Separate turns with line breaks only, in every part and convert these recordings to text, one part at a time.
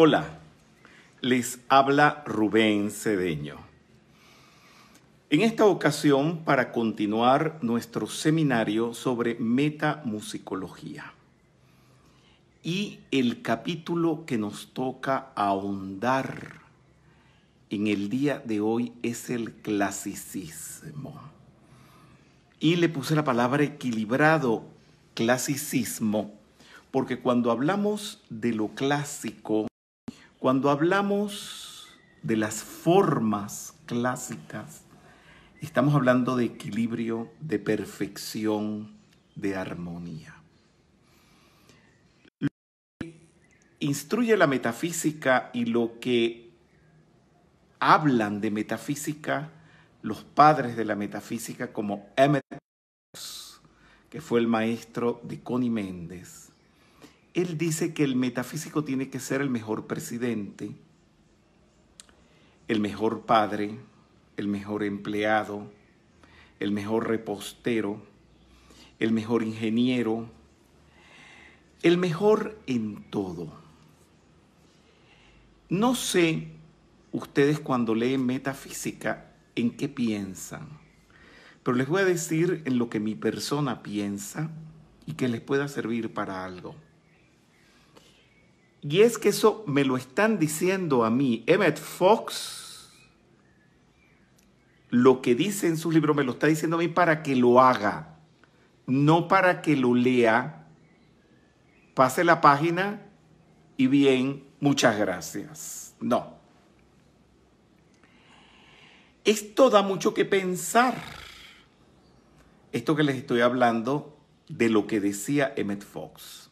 Hola, les habla Rubén Cedeño. En esta ocasión, para continuar nuestro seminario sobre metamusicología y el capítulo que nos toca ahondar en el día de hoy es el clasicismo. Y le puse la palabra equilibrado, clasicismo, porque cuando hablamos de lo clásico, cuando hablamos de las formas clásicas, estamos hablando de equilibrio, de perfección, de armonía. Lo que instruye la metafísica y lo que hablan de metafísica los padres de la metafísica como Emmett, que fue el maestro de Connie Méndez él dice que el metafísico tiene que ser el mejor presidente, el mejor padre, el mejor empleado, el mejor repostero, el mejor ingeniero, el mejor en todo. No sé ustedes cuando leen metafísica en qué piensan, pero les voy a decir en lo que mi persona piensa y que les pueda servir para algo. Y es que eso me lo están diciendo a mí. Emmett Fox, lo que dice en sus libros, me lo está diciendo a mí para que lo haga, no para que lo lea. Pase la página y bien, muchas gracias. No. Esto da mucho que pensar. Esto que les estoy hablando de lo que decía Emmett Fox.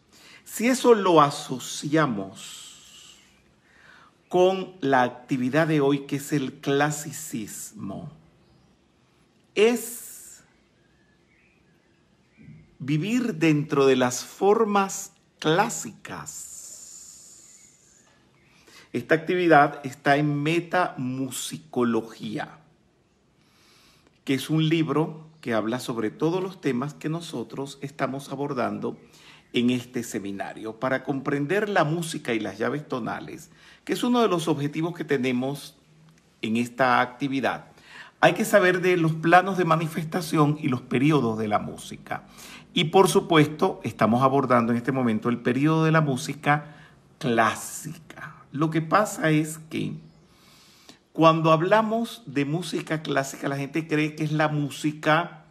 Si eso lo asociamos con la actividad de hoy que es el clasicismo, es vivir dentro de las formas clásicas. Esta actividad está en Metamusicología, que es un libro que habla sobre todos los temas que nosotros estamos abordando en este seminario para comprender la música y las llaves tonales, que es uno de los objetivos que tenemos en esta actividad. Hay que saber de los planos de manifestación y los periodos de la música. Y por supuesto, estamos abordando en este momento el periodo de la música clásica. Lo que pasa es que cuando hablamos de música clásica, la gente cree que es la música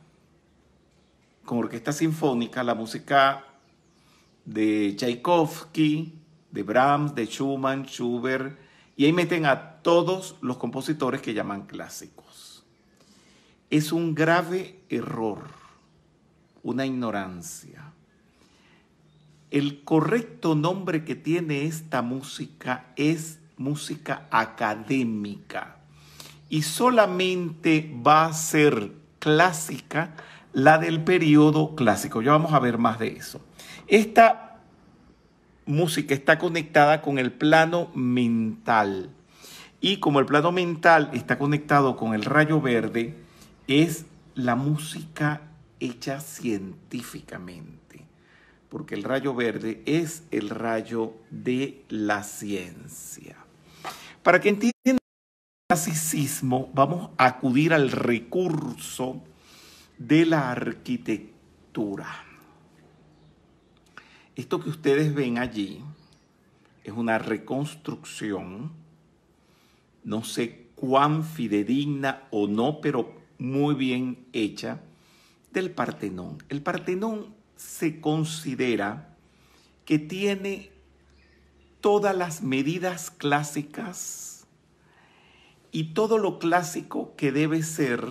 con orquesta sinfónica, la música de Tchaikovsky, de Brahms, de Schumann, Schubert, y ahí meten a todos los compositores que llaman clásicos. Es un grave error, una ignorancia. El correcto nombre que tiene esta música es música académica y solamente va a ser clásica la del periodo clásico. Ya vamos a ver más de eso. Esta música está conectada con el plano mental. Y como el plano mental está conectado con el rayo verde, es la música hecha científicamente. Porque el rayo verde es el rayo de la ciencia. Para que entiendan el clasicismo, vamos a acudir al recurso de la arquitectura. Esto que ustedes ven allí es una reconstrucción, no sé cuán fidedigna o no, pero muy bien hecha, del Partenón. El Partenón se considera que tiene todas las medidas clásicas y todo lo clásico que debe ser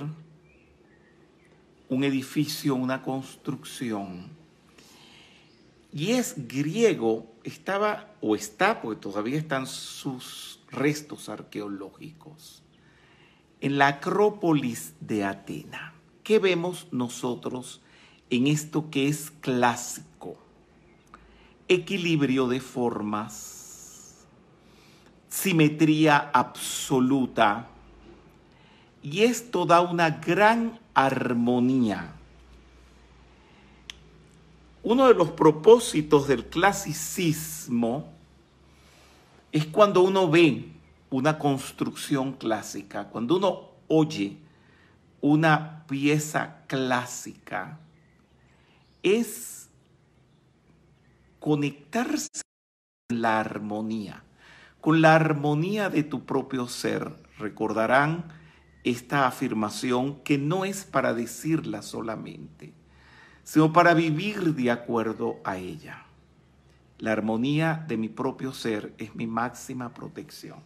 un edificio, una construcción y es griego, estaba o está, porque todavía están sus restos arqueológicos, en la Acrópolis de Atena. ¿Qué vemos nosotros en esto que es clásico? Equilibrio de formas, simetría absoluta, y esto da una gran armonía uno de los propósitos del clasicismo es cuando uno ve una construcción clásica, cuando uno oye una pieza clásica, es conectarse con la armonía, con la armonía de tu propio ser. Recordarán esta afirmación que no es para decirla solamente sino para vivir de acuerdo a ella. La armonía de mi propio ser es mi máxima protección.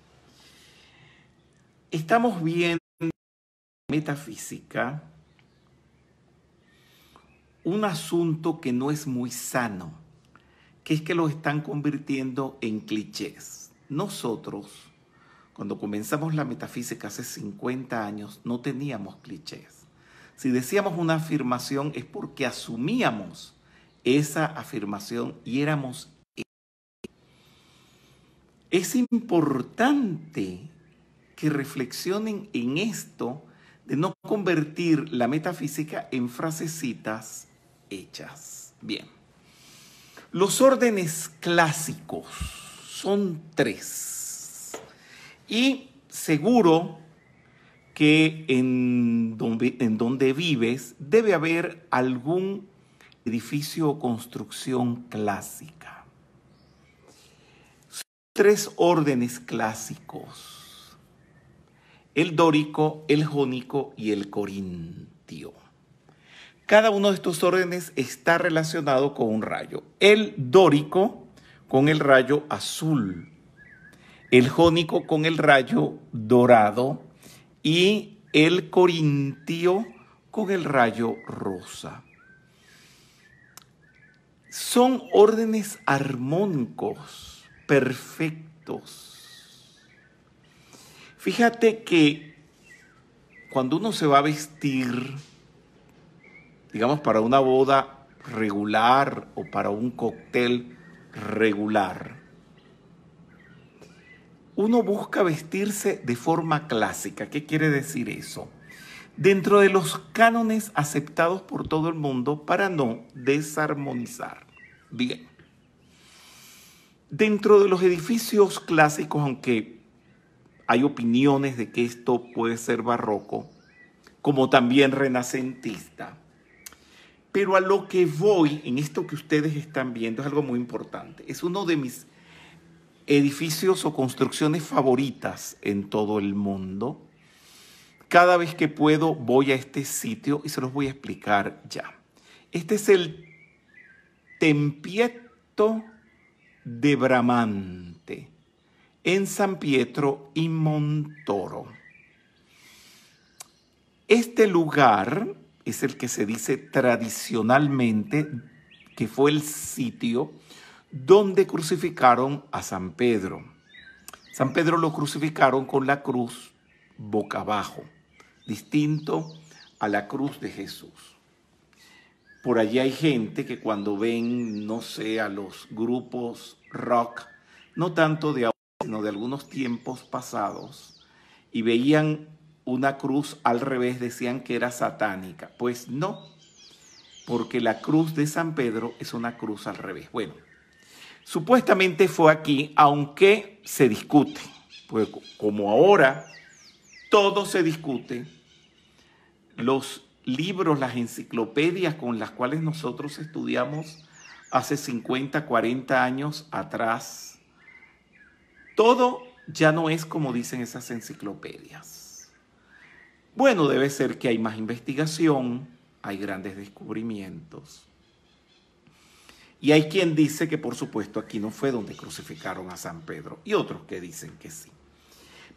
Estamos viendo en la metafísica un asunto que no es muy sano, que es que lo están convirtiendo en clichés. Nosotros, cuando comenzamos la metafísica hace 50 años, no teníamos clichés si decíamos una afirmación es porque asumíamos esa afirmación y éramos... E. Es importante que reflexionen en esto de no convertir la metafísica en frasecitas hechas. Bien. Los órdenes clásicos son tres. Y seguro que en donde, en donde vives debe haber algún edificio o construcción clásica. tres órdenes clásicos, el dórico, el jónico y el corintio. Cada uno de estos órdenes está relacionado con un rayo. El dórico con el rayo azul, el jónico con el rayo dorado y el corintio con el rayo rosa. Son órdenes armónicos, perfectos. Fíjate que cuando uno se va a vestir, digamos, para una boda regular o para un cóctel regular, uno busca vestirse de forma clásica. ¿Qué quiere decir eso? Dentro de los cánones aceptados por todo el mundo para no desarmonizar. Bien. Dentro de los edificios clásicos, aunque hay opiniones de que esto puede ser barroco, como también renacentista, pero a lo que voy en esto que ustedes están viendo es algo muy importante. Es uno de mis edificios o construcciones favoritas en todo el mundo. Cada vez que puedo voy a este sitio y se los voy a explicar ya. Este es el Tempieto de Bramante, en San Pietro y Montoro. Este lugar es el que se dice tradicionalmente que fue el sitio donde crucificaron a San Pedro. San Pedro lo crucificaron con la cruz boca abajo, distinto a la cruz de Jesús. Por allí hay gente que cuando ven, no sé, a los grupos rock, no tanto de ahora, sino de algunos tiempos pasados, y veían una cruz al revés, decían que era satánica. Pues no, porque la cruz de San Pedro es una cruz al revés. Bueno, Supuestamente fue aquí, aunque se discute, como ahora todo se discute, los libros, las enciclopedias con las cuales nosotros estudiamos hace 50, 40 años atrás, todo ya no es como dicen esas enciclopedias. Bueno, debe ser que hay más investigación, hay grandes descubrimientos, y hay quien dice que por supuesto aquí no fue donde crucificaron a San Pedro y otros que dicen que sí.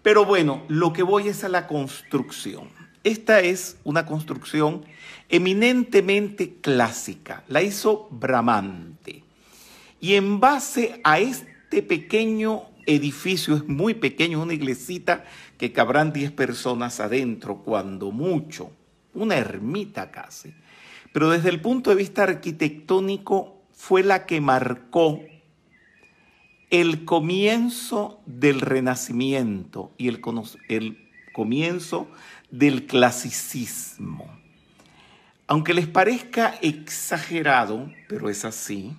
Pero bueno, lo que voy es a la construcción. Esta es una construcción eminentemente clásica, la hizo Bramante. Y en base a este pequeño edificio, es muy pequeño, es una iglesita que cabrán 10 personas adentro, cuando mucho, una ermita casi. Pero desde el punto de vista arquitectónico fue la que marcó el comienzo del renacimiento y el, comienzo del clasicismo. Aunque les parezca exagerado, pero es así,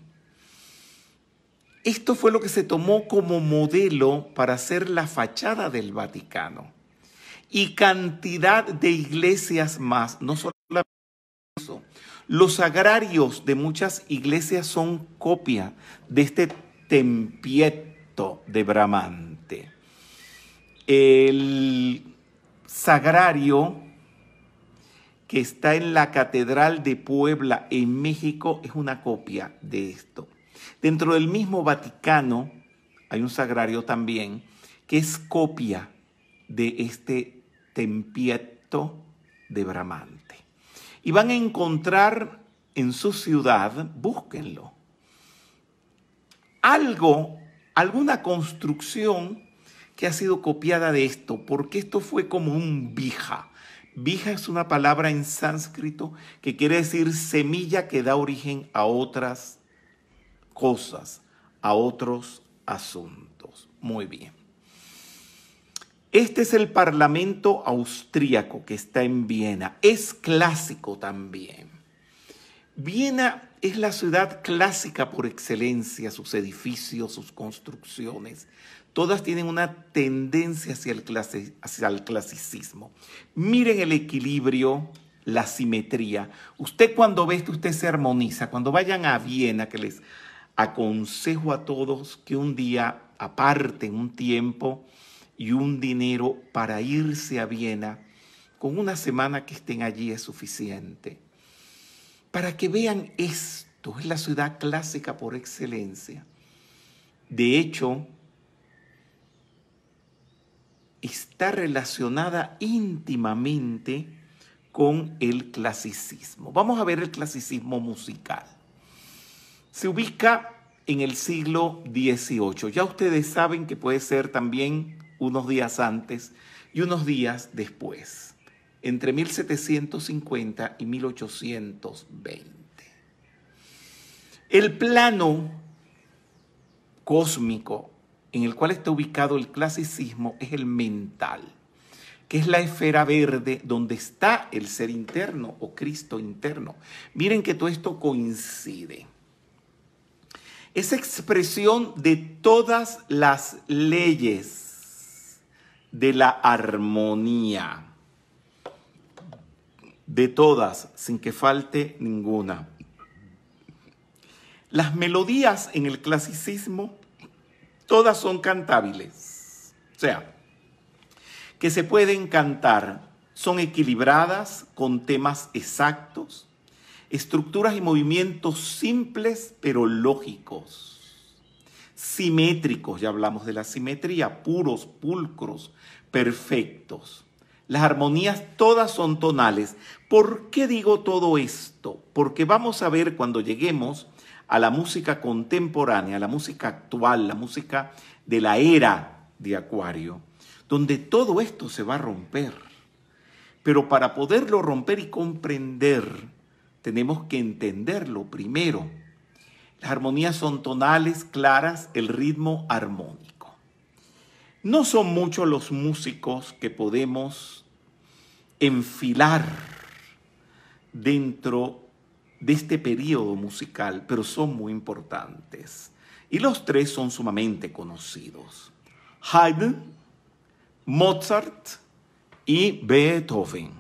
esto fue lo que se tomó como modelo para hacer la fachada del Vaticano y cantidad de iglesias más, no solamente eso, los sagrarios de muchas iglesias son copia de este tempieto de Bramante. El sagrario que está en la Catedral de Puebla en México es una copia de esto. Dentro del mismo Vaticano hay un sagrario también que es copia de este tempieto de Bramante y van a encontrar en su ciudad, búsquenlo, algo, alguna construcción que ha sido copiada de esto, porque esto fue como un bija. bija es una palabra en sánscrito que quiere decir semilla que da origen a otras cosas, a otros asuntos. Muy bien. Este es el Parlamento austríaco que está en Viena. Es clásico también. Viena es la ciudad clásica por excelencia, sus edificios, sus construcciones. Todas tienen una tendencia hacia el, hacia el clasicismo. Miren el equilibrio, la simetría. Usted cuando ve esto, usted se armoniza. Cuando vayan a Viena, que les aconsejo a todos que un día aparten un tiempo, y un dinero para irse a Viena, con una semana que estén allí es suficiente. Para que vean esto, es la ciudad clásica por excelencia. De hecho, está relacionada íntimamente con el clasicismo. Vamos a ver el clasicismo musical. Se ubica en el siglo XVIII. Ya ustedes saben que puede ser también unos días antes y unos días después, entre 1750 y 1820. El plano cósmico en el cual está ubicado el clasicismo es el mental, que es la esfera verde donde está el ser interno o Cristo interno. Miren que todo esto coincide. Es expresión de todas las leyes de la armonía de todas, sin que falte ninguna. Las melodías en el clasicismo, todas son cantables, o sea, que se pueden cantar, son equilibradas con temas exactos, estructuras y movimientos simples pero lógicos, simétricos, ya hablamos de la simetría, puros, pulcros, perfectos. Las armonías todas son tonales. ¿Por qué digo todo esto? Porque vamos a ver cuando lleguemos a la música contemporánea, a la música actual, la música de la era de Acuario, donde todo esto se va a romper. Pero para poderlo romper y comprender, tenemos que entenderlo primero. Las armonías son tonales, claras, el ritmo armónico. No son muchos los músicos que podemos enfilar dentro de este periodo musical, pero son muy importantes. Y los tres son sumamente conocidos. Haydn, Mozart y Beethoven.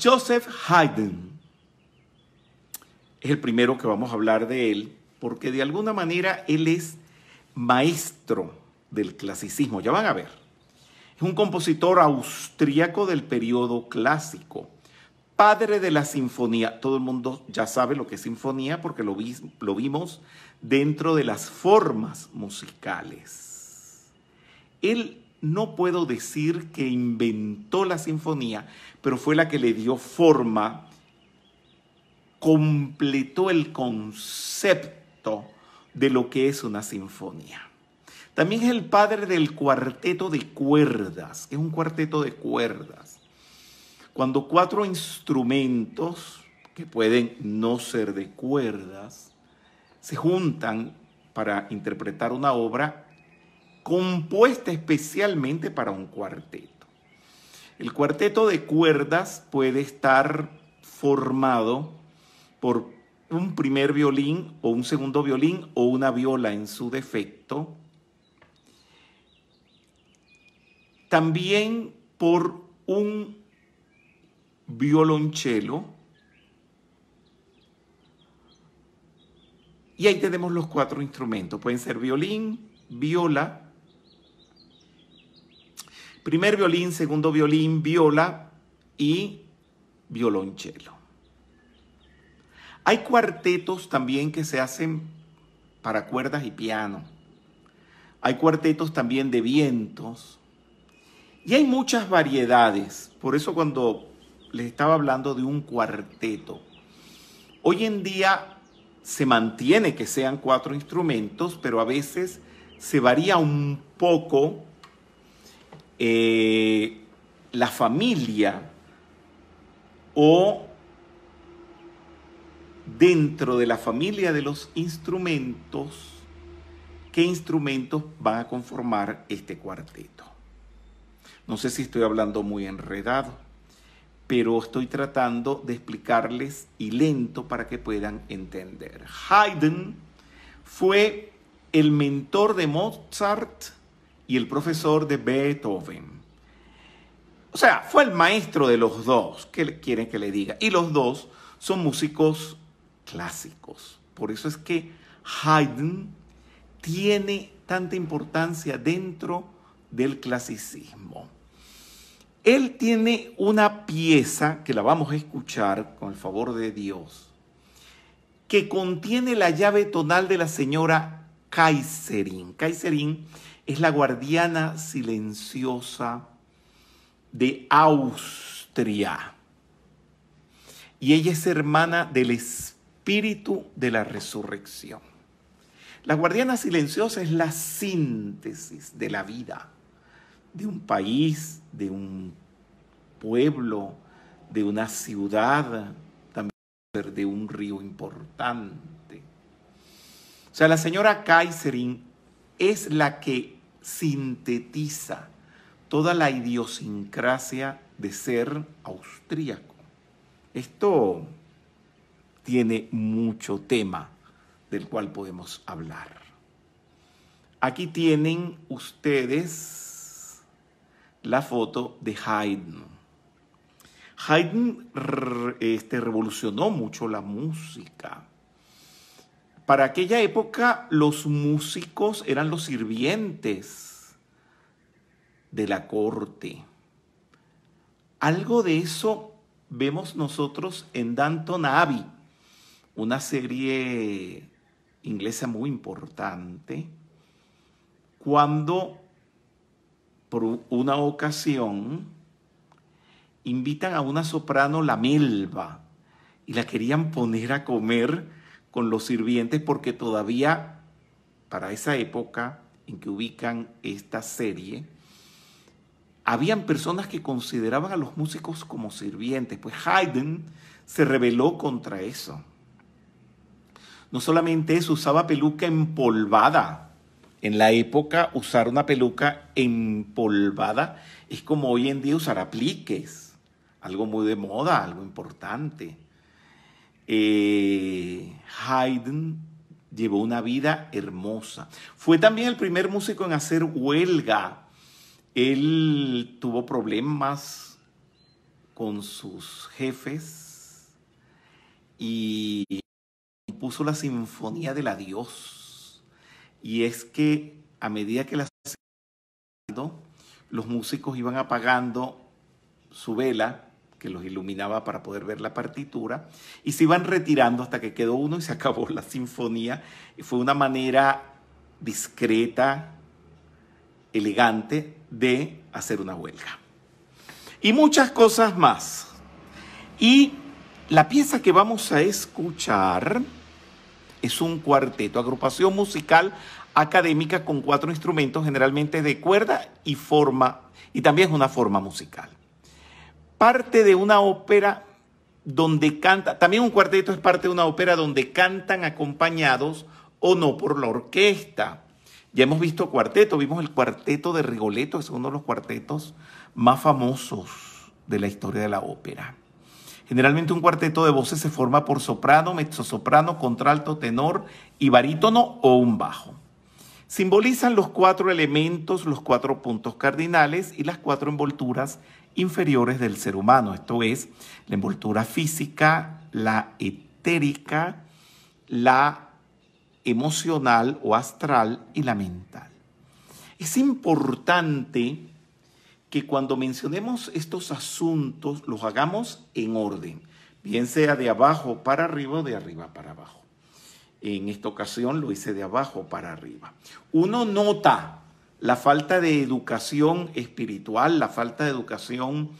Joseph Haydn es el primero que vamos a hablar de él porque de alguna manera él es maestro del clasicismo, ya van a ver. Es un compositor austríaco del periodo clásico, padre de la sinfonía. Todo el mundo ya sabe lo que es sinfonía porque lo, lo vimos dentro de las formas musicales. Él no puedo decir que inventó la sinfonía, pero fue la que le dio forma, completó el concepto de lo que es una sinfonía. También es el padre del cuarteto de cuerdas, que es un cuarteto de cuerdas. Cuando cuatro instrumentos, que pueden no ser de cuerdas, se juntan para interpretar una obra compuesta especialmente para un cuarteto. El cuarteto de cuerdas puede estar formado por un primer violín o un segundo violín o una viola en su defecto, también por un violonchelo. Y ahí tenemos los cuatro instrumentos. Pueden ser violín, viola, primer violín, segundo violín, viola y violonchelo. Hay cuartetos también que se hacen para cuerdas y piano. Hay cuartetos también de vientos. Y hay muchas variedades. Por eso cuando les estaba hablando de un cuarteto, hoy en día se mantiene que sean cuatro instrumentos, pero a veces se varía un poco eh, la familia o dentro de la familia de los instrumentos, qué instrumentos van a conformar este cuarteto. No sé si estoy hablando muy enredado, pero estoy tratando de explicarles y lento para que puedan entender. Haydn fue el mentor de Mozart y el profesor de Beethoven. O sea, fue el maestro de los dos, que quieren que le diga. Y los dos son músicos clásicos. Por eso es que Haydn tiene tanta importancia dentro del clasicismo. Él tiene una pieza que la vamos a escuchar con el favor de Dios, que contiene la llave tonal de la señora Kaiserin. Kaiserin es la guardiana silenciosa de Austria y ella es hermana del Espíritu espíritu de la resurrección. La guardiana silenciosa es la síntesis de la vida de un país, de un pueblo, de una ciudad, también de un río importante. O sea, la señora Kaiserin es la que sintetiza toda la idiosincrasia de ser austríaco. Esto tiene mucho tema del cual podemos hablar. Aquí tienen ustedes la foto de Haydn. Haydn este, revolucionó mucho la música. Para aquella época los músicos eran los sirvientes de la corte. Algo de eso vemos nosotros en Danton Abbey una serie inglesa muy importante, cuando por una ocasión invitan a una soprano, la Melba, y la querían poner a comer con los sirvientes porque todavía, para esa época en que ubican esta serie, habían personas que consideraban a los músicos como sirvientes, pues Haydn se rebeló contra eso. No solamente eso, usaba peluca empolvada. En la época usar una peluca empolvada es como hoy en día usar apliques, algo muy de moda, algo importante. Eh, Haydn llevó una vida hermosa. Fue también el primer músico en hacer huelga. Él tuvo problemas con sus jefes y puso la Sinfonía del Adiós. Y es que a medida que la los músicos iban apagando su vela que los iluminaba para poder ver la partitura, y se iban retirando hasta que quedó uno y se acabó la sinfonía. Y fue una manera discreta, elegante, de hacer una huelga. Y muchas cosas más. Y la pieza que vamos a escuchar es un cuarteto, agrupación musical académica con cuatro instrumentos, generalmente de cuerda y forma, y también es una forma musical. Parte de una ópera donde canta, también un cuarteto es parte de una ópera donde cantan acompañados o no por la orquesta. Ya hemos visto cuarteto, vimos el cuarteto de Rigoletto, es uno de los cuartetos más famosos de la historia de la ópera. Generalmente un cuarteto de voces se forma por soprano, mezzosoprano, contralto, tenor y barítono o un bajo. Simbolizan los cuatro elementos, los cuatro puntos cardinales y las cuatro envolturas inferiores del ser humano, esto es, la envoltura física, la etérica, la emocional o astral y la mental. Es importante que cuando mencionemos estos asuntos los hagamos en orden, bien sea de abajo para arriba o de arriba para abajo. En esta ocasión lo hice de abajo para arriba. Uno nota la falta de educación espiritual, la falta de educación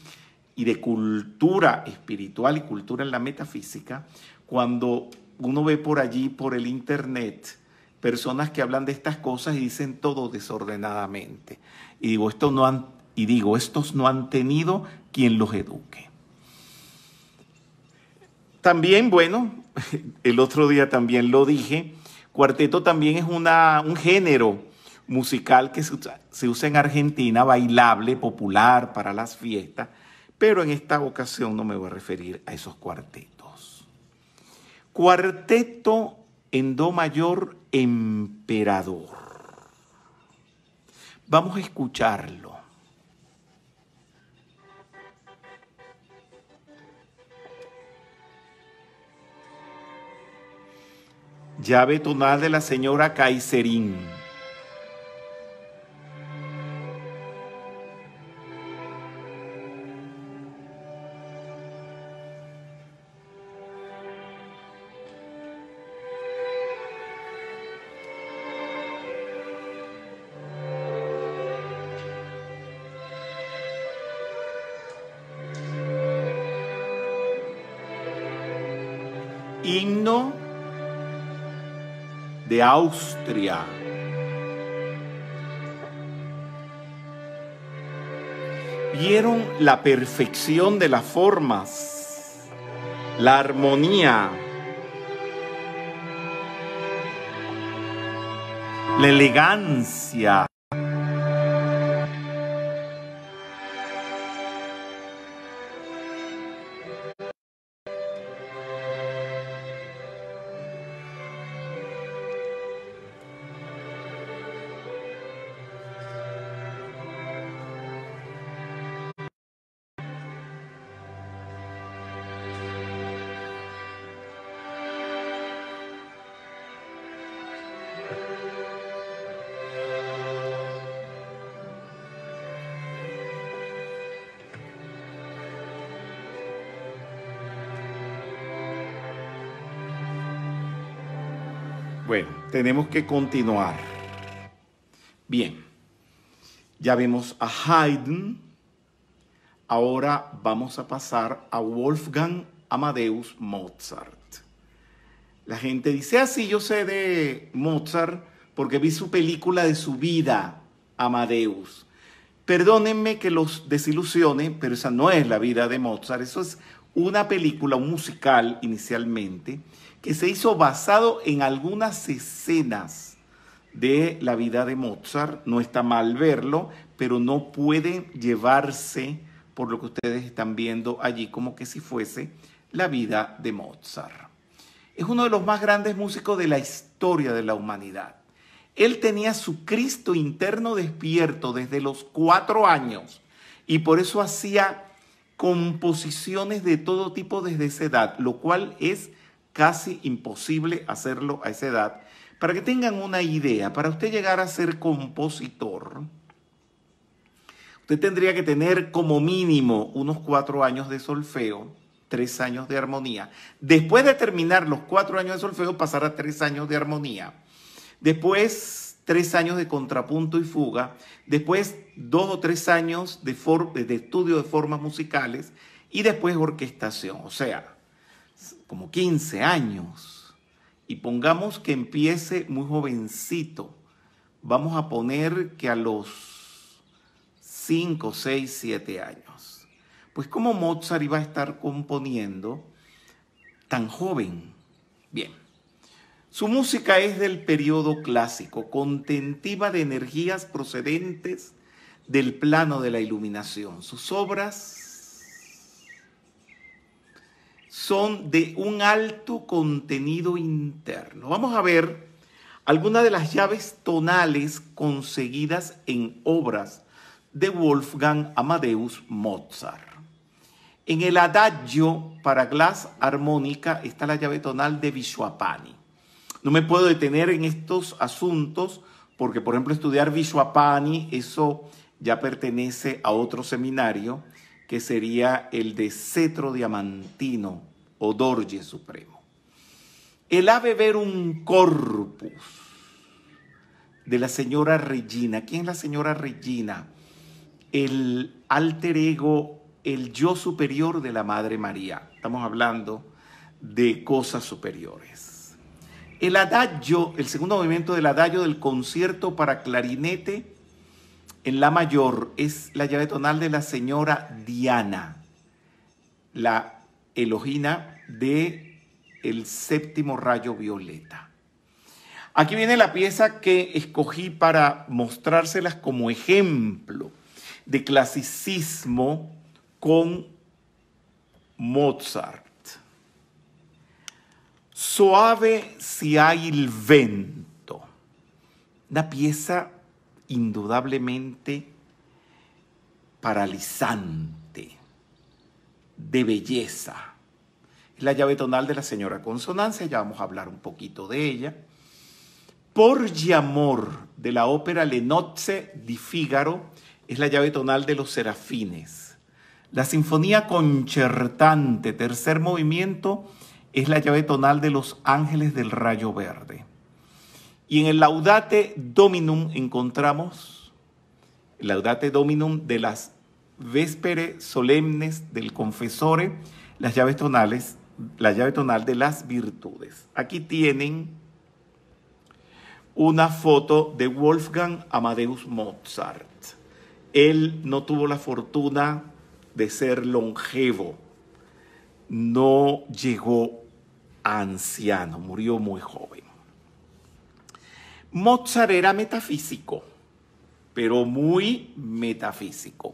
y de cultura espiritual y cultura en la metafísica, cuando uno ve por allí, por el Internet, personas que hablan de estas cosas y dicen todo desordenadamente. Y digo, esto no, han, y digo, estos no han tenido quien los eduque. También, bueno, el otro día también lo dije, cuarteto también es un género musical que se usa en Argentina, bailable, popular para las fiestas, pero en esta ocasión no me voy a referir a esos cuartetos. Cuarteto en Do mayor, emperador. Vamos a escucharlo. llave tonal de la señora Kaiserin. Himno de Austria. Vieron la perfección de las formas, la armonía, la elegancia. tenemos que continuar. Bien, ya vimos a Haydn, ahora vamos a pasar a Wolfgang Amadeus Mozart. La gente dice, así ah, sí, yo sé de Mozart porque vi su película de su vida, Amadeus. Perdónenme que los desilusione, pero esa no es la vida de Mozart, eso es una película, un musical inicialmente, que se hizo basado en algunas escenas de la vida de Mozart. No está mal verlo, pero no puede llevarse, por lo que ustedes están viendo allí, como que si fuese la vida de Mozart. Es uno de los más grandes músicos de la historia de la humanidad. Él tenía su Cristo interno despierto desde los cuatro años y por eso hacía composiciones de todo tipo desde esa edad, lo cual es casi imposible hacerlo a esa edad. Para que tengan una idea, para usted llegar a ser compositor, usted tendría que tener como mínimo unos cuatro años de solfeo, tres años de armonía. Después de terminar los cuatro años de solfeo, pasará tres años de armonía. Después tres años de contrapunto y fuga, después dos o tres años de, de estudio de formas musicales y después orquestación, o sea, como 15 años. Y pongamos que empiece muy jovencito. Vamos a poner que a los 5, 6, 7 años. Pues como Mozart iba a estar componiendo tan joven. Bien. Su música es del periodo clásico, contentiva de energías procedentes del plano de la iluminación. Sus obras son de un alto contenido interno. Vamos a ver algunas de las llaves tonales conseguidas en obras de Wolfgang Amadeus Mozart. En el adagio para glass armónica está la llave tonal de Vishwapani. No me puedo detener en estos asuntos porque, por ejemplo, estudiar Vishwapani, eso ya pertenece a otro seminario que sería el de cetro diamantino o Dorje supremo. El ave un corpus de la señora Regina. ¿Quién es la señora Regina? El alter ego, el yo superior de la Madre María. Estamos hablando de cosas superiores. El adagio, el segundo movimiento del adagio del concierto para clarinete en la mayor es la llave tonal de la señora Diana, la elogina de el séptimo rayo violeta. Aquí viene la pieza que escogí para mostrárselas como ejemplo de clasicismo con Mozart. Suave si hay el vento. Una pieza indudablemente paralizante, de belleza. Es la llave tonal de la señora consonancia, ya vamos a hablar un poquito de ella. Por amor de la ópera Le di Figaro es la llave tonal de los serafines. La sinfonía concertante, tercer movimiento, es la llave tonal de los ángeles del rayo verde. Y en el laudate dominum encontramos el laudate dominum de las vésperes solemnes del confesore, las llaves tonales, la llave tonal de las virtudes. Aquí tienen una foto de Wolfgang Amadeus Mozart. Él no tuvo la fortuna de ser longevo, no llegó anciano, murió muy joven. Mozart era metafísico, pero muy metafísico.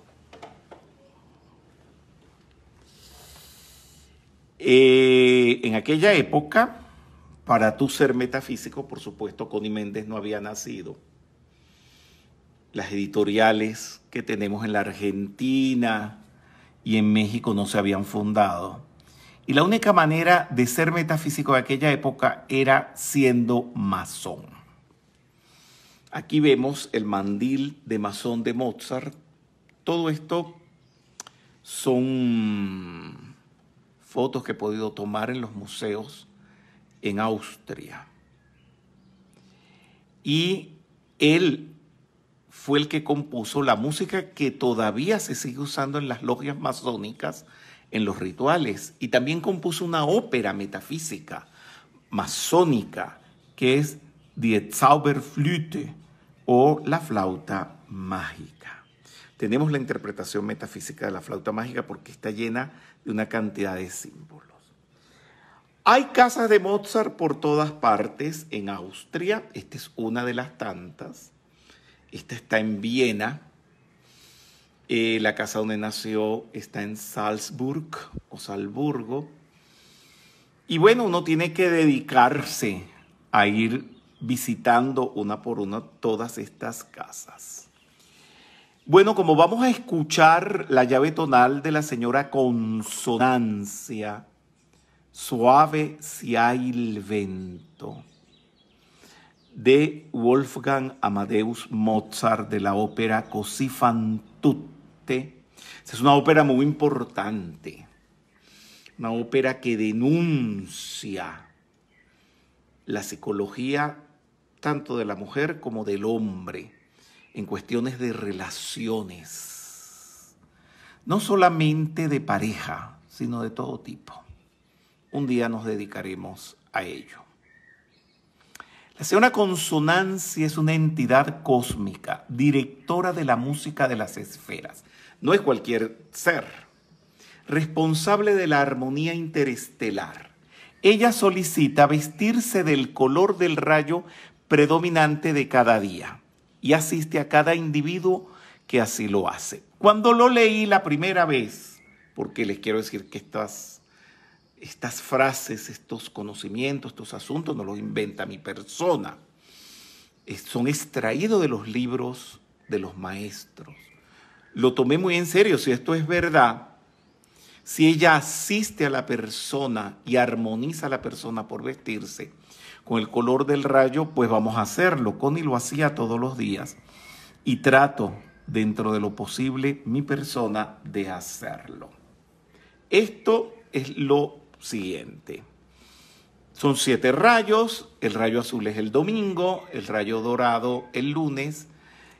Eh, en aquella época, para tú ser metafísico, por supuesto, Connie Méndez no había nacido. Las editoriales que tenemos en la Argentina y en México no se habían fundado. Y la única manera de ser metafísico de aquella época era siendo masón. Aquí vemos el mandil de masón de Mozart. Todo esto son fotos que he podido tomar en los museos en Austria. Y él fue el que compuso la música que todavía se sigue usando en las logias masónicas en los rituales y también compuso una ópera metafísica masónica que es Die Zauberflüte o la flauta mágica. Tenemos la interpretación metafísica de la flauta mágica porque está llena de una cantidad de símbolos. Hay casas de Mozart por todas partes en Austria, esta es una de las tantas. Esta está en Viena, eh, la casa donde nació está en Salzburg o Salburgo. Y bueno, uno tiene que dedicarse a ir visitando una por una todas estas casas. Bueno, como vamos a escuchar la llave tonal de la señora consonancia, suave si hay el vento, de Wolfgang Amadeus Mozart de la ópera Così fan es una ópera muy importante, una ópera que denuncia la psicología tanto de la mujer como del hombre en cuestiones de relaciones, no solamente de pareja, sino de todo tipo. Un día nos dedicaremos a ello una consonancia es una entidad cósmica, directora de la música de las esferas. No es cualquier ser. Responsable de la armonía interestelar. Ella solicita vestirse del color del rayo predominante de cada día y asiste a cada individuo que así lo hace. Cuando lo leí la primera vez, porque les quiero decir que estas estas frases, estos conocimientos, estos asuntos, no los inventa mi persona. Son extraídos de los libros de los maestros. Lo tomé muy en serio, si esto es verdad, si ella asiste a la persona y armoniza a la persona por vestirse con el color del rayo, pues vamos a hacerlo. Connie lo hacía todos los días y trato dentro de lo posible mi persona de hacerlo. Esto es lo siguiente. Son siete rayos, el rayo azul es el domingo, el rayo dorado el lunes,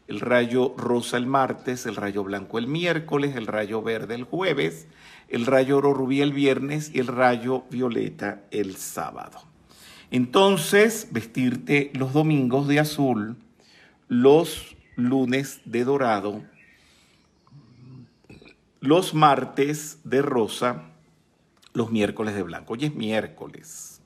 el rayo rosa el martes, el rayo blanco el miércoles, el rayo verde el jueves, el rayo oro rubí el viernes y el rayo violeta el sábado. Entonces, vestirte los domingos de azul, los lunes de dorado, los martes de rosa, los miércoles de blanco. Hoy es miércoles.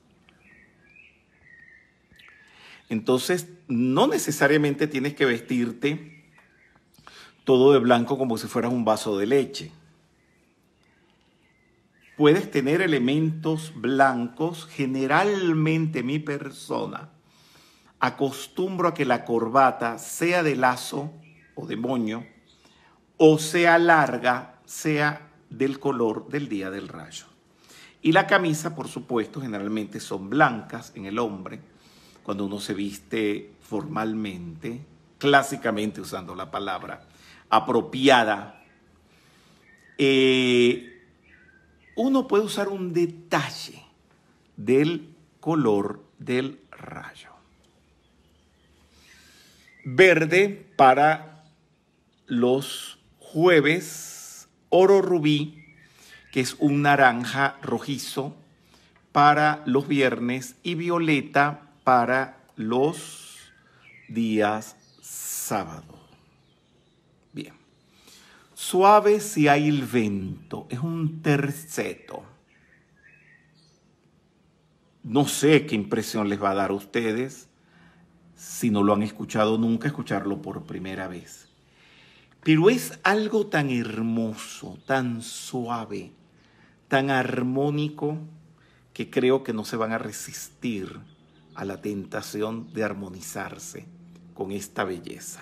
Entonces, no necesariamente tienes que vestirte todo de blanco como si fueras un vaso de leche. Puedes tener elementos blancos. Generalmente mi persona acostumbro a que la corbata sea de lazo o de moño o sea larga, sea del color del día del rayo. Y la camisa, por supuesto, generalmente son blancas en el hombre, cuando uno se viste formalmente, clásicamente usando la palabra apropiada. Eh, uno puede usar un detalle del color del rayo. Verde para los jueves, oro rubí que es un naranja rojizo para los viernes y violeta para los días sábado. Bien. Suave si hay el vento. Es un terceto. No sé qué impresión les va a dar a ustedes si no lo han escuchado nunca, escucharlo por primera vez. Pero es algo tan hermoso, tan suave, tan armónico que creo que no se van a resistir a la tentación de armonizarse con esta belleza.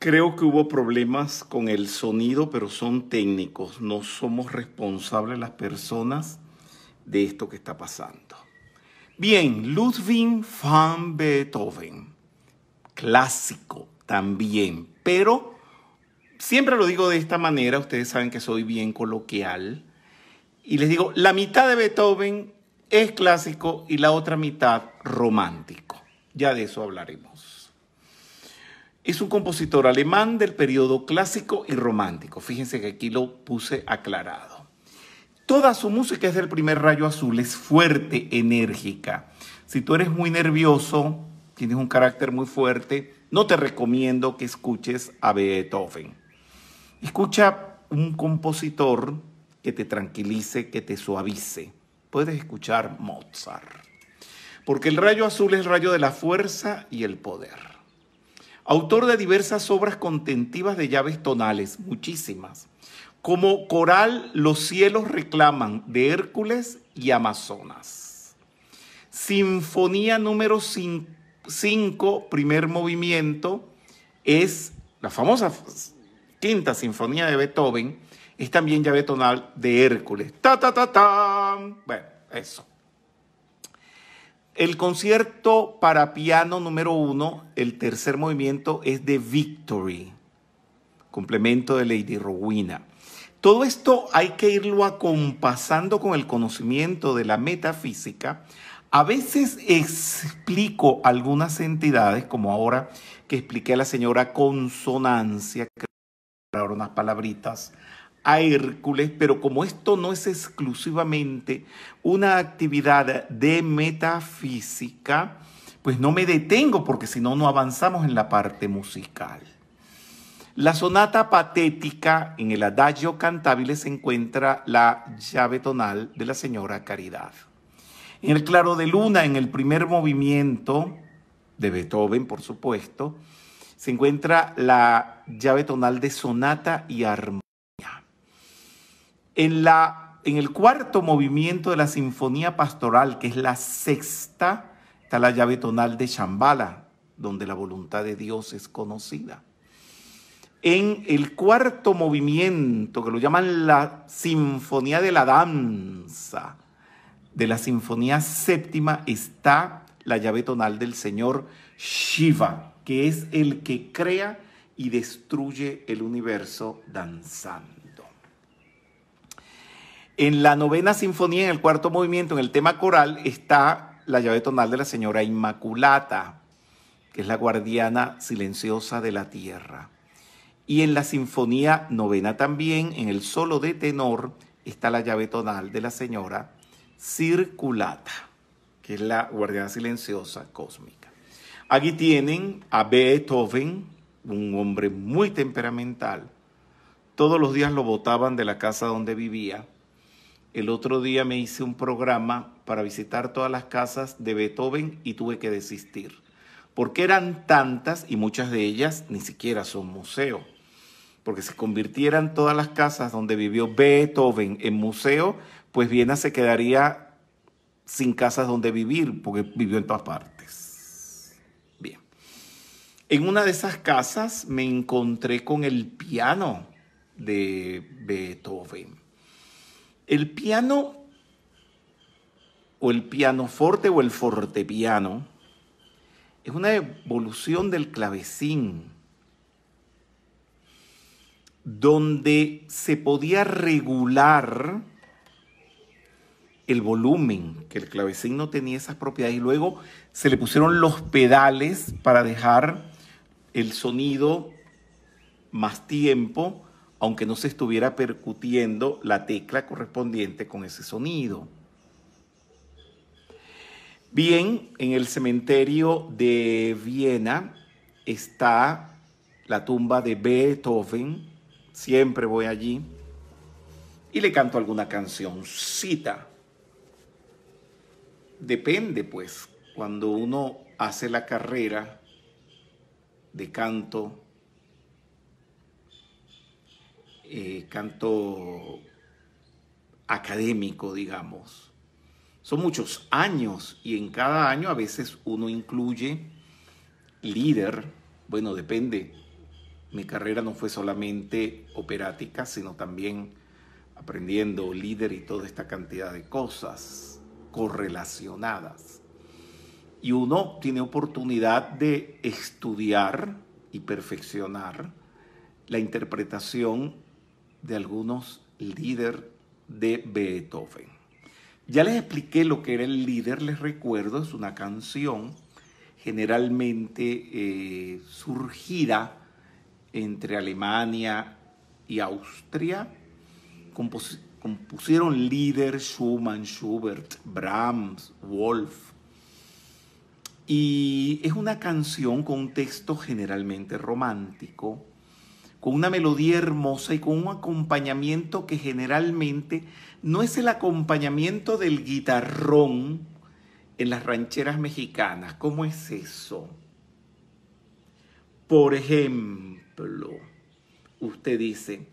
Creo que hubo problemas con el sonido, pero son técnicos. No somos responsables las personas de esto que está pasando. Bien, Ludwig van Beethoven, clásico también, pero siempre lo digo de esta manera, ustedes saben que soy bien coloquial, y les digo, la mitad de Beethoven es clásico y la otra mitad romántico. Ya de eso hablaremos. Es un compositor alemán del periodo clásico y romántico. Fíjense que aquí lo puse aclarado. Toda su música es del primer rayo azul, es fuerte, enérgica. Si tú eres muy nervioso, tienes un carácter muy fuerte, no te recomiendo que escuches a Beethoven. Escucha un compositor que te tranquilice, que te suavice. Puedes escuchar Mozart. Porque el rayo azul es el rayo de la fuerza y el poder autor de diversas obras contentivas de llaves tonales, muchísimas, como Coral, Los cielos reclaman, de Hércules y Amazonas. Sinfonía número 5, primer movimiento, es la famosa quinta sinfonía de Beethoven, es también llave tonal de Hércules. Ta, ta, ta, Bueno, eso. El concierto para piano número uno, el tercer movimiento, es de Victory, complemento de Lady Rowena. Todo esto hay que irlo acompasando con el conocimiento de la metafísica. A veces explico algunas entidades, como ahora que expliqué a la señora consonancia, que ahora unas palabritas a Hércules, pero como esto no es exclusivamente una actividad de metafísica, pues no me detengo porque si no, no avanzamos en la parte musical. La sonata patética en el adagio cantabile se encuentra la llave tonal de la señora Caridad. En el claro de luna, en el primer movimiento de Beethoven, por supuesto, se encuentra la llave tonal de sonata y armonía. En, la, en el cuarto movimiento de la Sinfonía Pastoral, que es la sexta, está la llave tonal de Shambhala, donde la voluntad de Dios es conocida. En el cuarto movimiento, que lo llaman la Sinfonía de la Danza, de la Sinfonía séptima está la llave tonal del Señor Shiva, que es el que crea y destruye el universo danzando. En la novena sinfonía, en el cuarto movimiento, en el tema coral, está la llave tonal de la señora Inmaculata, que es la guardiana silenciosa de la tierra. Y en la sinfonía novena también, en el solo de tenor, está la llave tonal de la señora Circulata, que es la guardiana silenciosa cósmica. Aquí tienen a Beethoven, un hombre muy temperamental. Todos los días lo botaban de la casa donde vivía el otro día me hice un programa para visitar todas las casas de Beethoven y tuve que desistir, porque eran tantas y muchas de ellas ni siquiera son museo. Porque si convirtieran todas las casas donde vivió Beethoven en museo, pues Viena se quedaría sin casas donde vivir, porque vivió en todas partes. Bien. En una de esas casas me encontré con el piano de Beethoven el piano o el pianoforte o el fortepiano es una evolución del clavecín donde se podía regular el volumen, que el clavecín no tenía esas propiedades, y luego se le pusieron los pedales para dejar el sonido más tiempo aunque no se estuviera percutiendo la tecla correspondiente con ese sonido. Bien, en el cementerio de Viena está la tumba de Beethoven, siempre voy allí y le canto alguna cancioncita. Depende, pues, cuando uno hace la carrera de canto eh, canto académico, digamos. Son muchos años y en cada año a veces uno incluye líder, bueno, depende. Mi carrera no fue solamente operática, sino también aprendiendo líder y toda esta cantidad de cosas correlacionadas. Y uno tiene oportunidad de estudiar y perfeccionar la interpretación de algunos líderes de Beethoven. Ya les expliqué lo que era el líder, les recuerdo, es una canción generalmente eh, surgida entre Alemania y Austria. compusieron líder Schumann, Schubert, Brahms, Wolf. Y es una canción con un texto generalmente romántico con una melodía hermosa y con un acompañamiento que generalmente no es el acompañamiento del guitarrón en las rancheras mexicanas. ¿Cómo es eso? Por ejemplo, usted dice,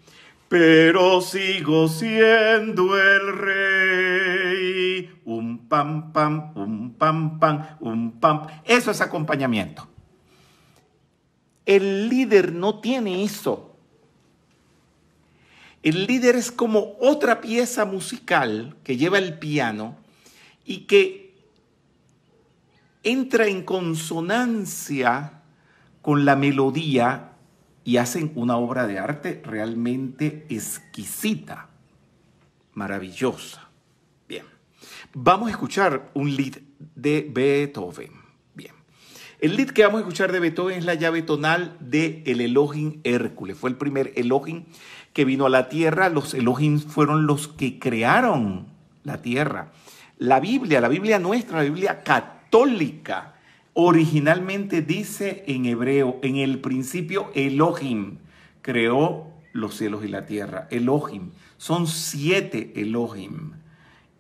pero sigo siendo el rey. Un pam, pam, un pam, pam, un pam. Eso es acompañamiento. El líder no tiene eso. El líder es como otra pieza musical que lleva el piano y que entra en consonancia con la melodía y hacen una obra de arte realmente exquisita, maravillosa. Bien, vamos a escuchar un lead de Beethoven. El lead que vamos a escuchar de Beethoven es la llave tonal de el Elohim Hércules. Fue el primer Elohim que vino a la tierra. Los Elohim fueron los que crearon la tierra. La Biblia, la Biblia nuestra, la Biblia católica, originalmente dice en hebreo, en el principio Elohim creó los cielos y la tierra. Elohim. Son siete Elohim.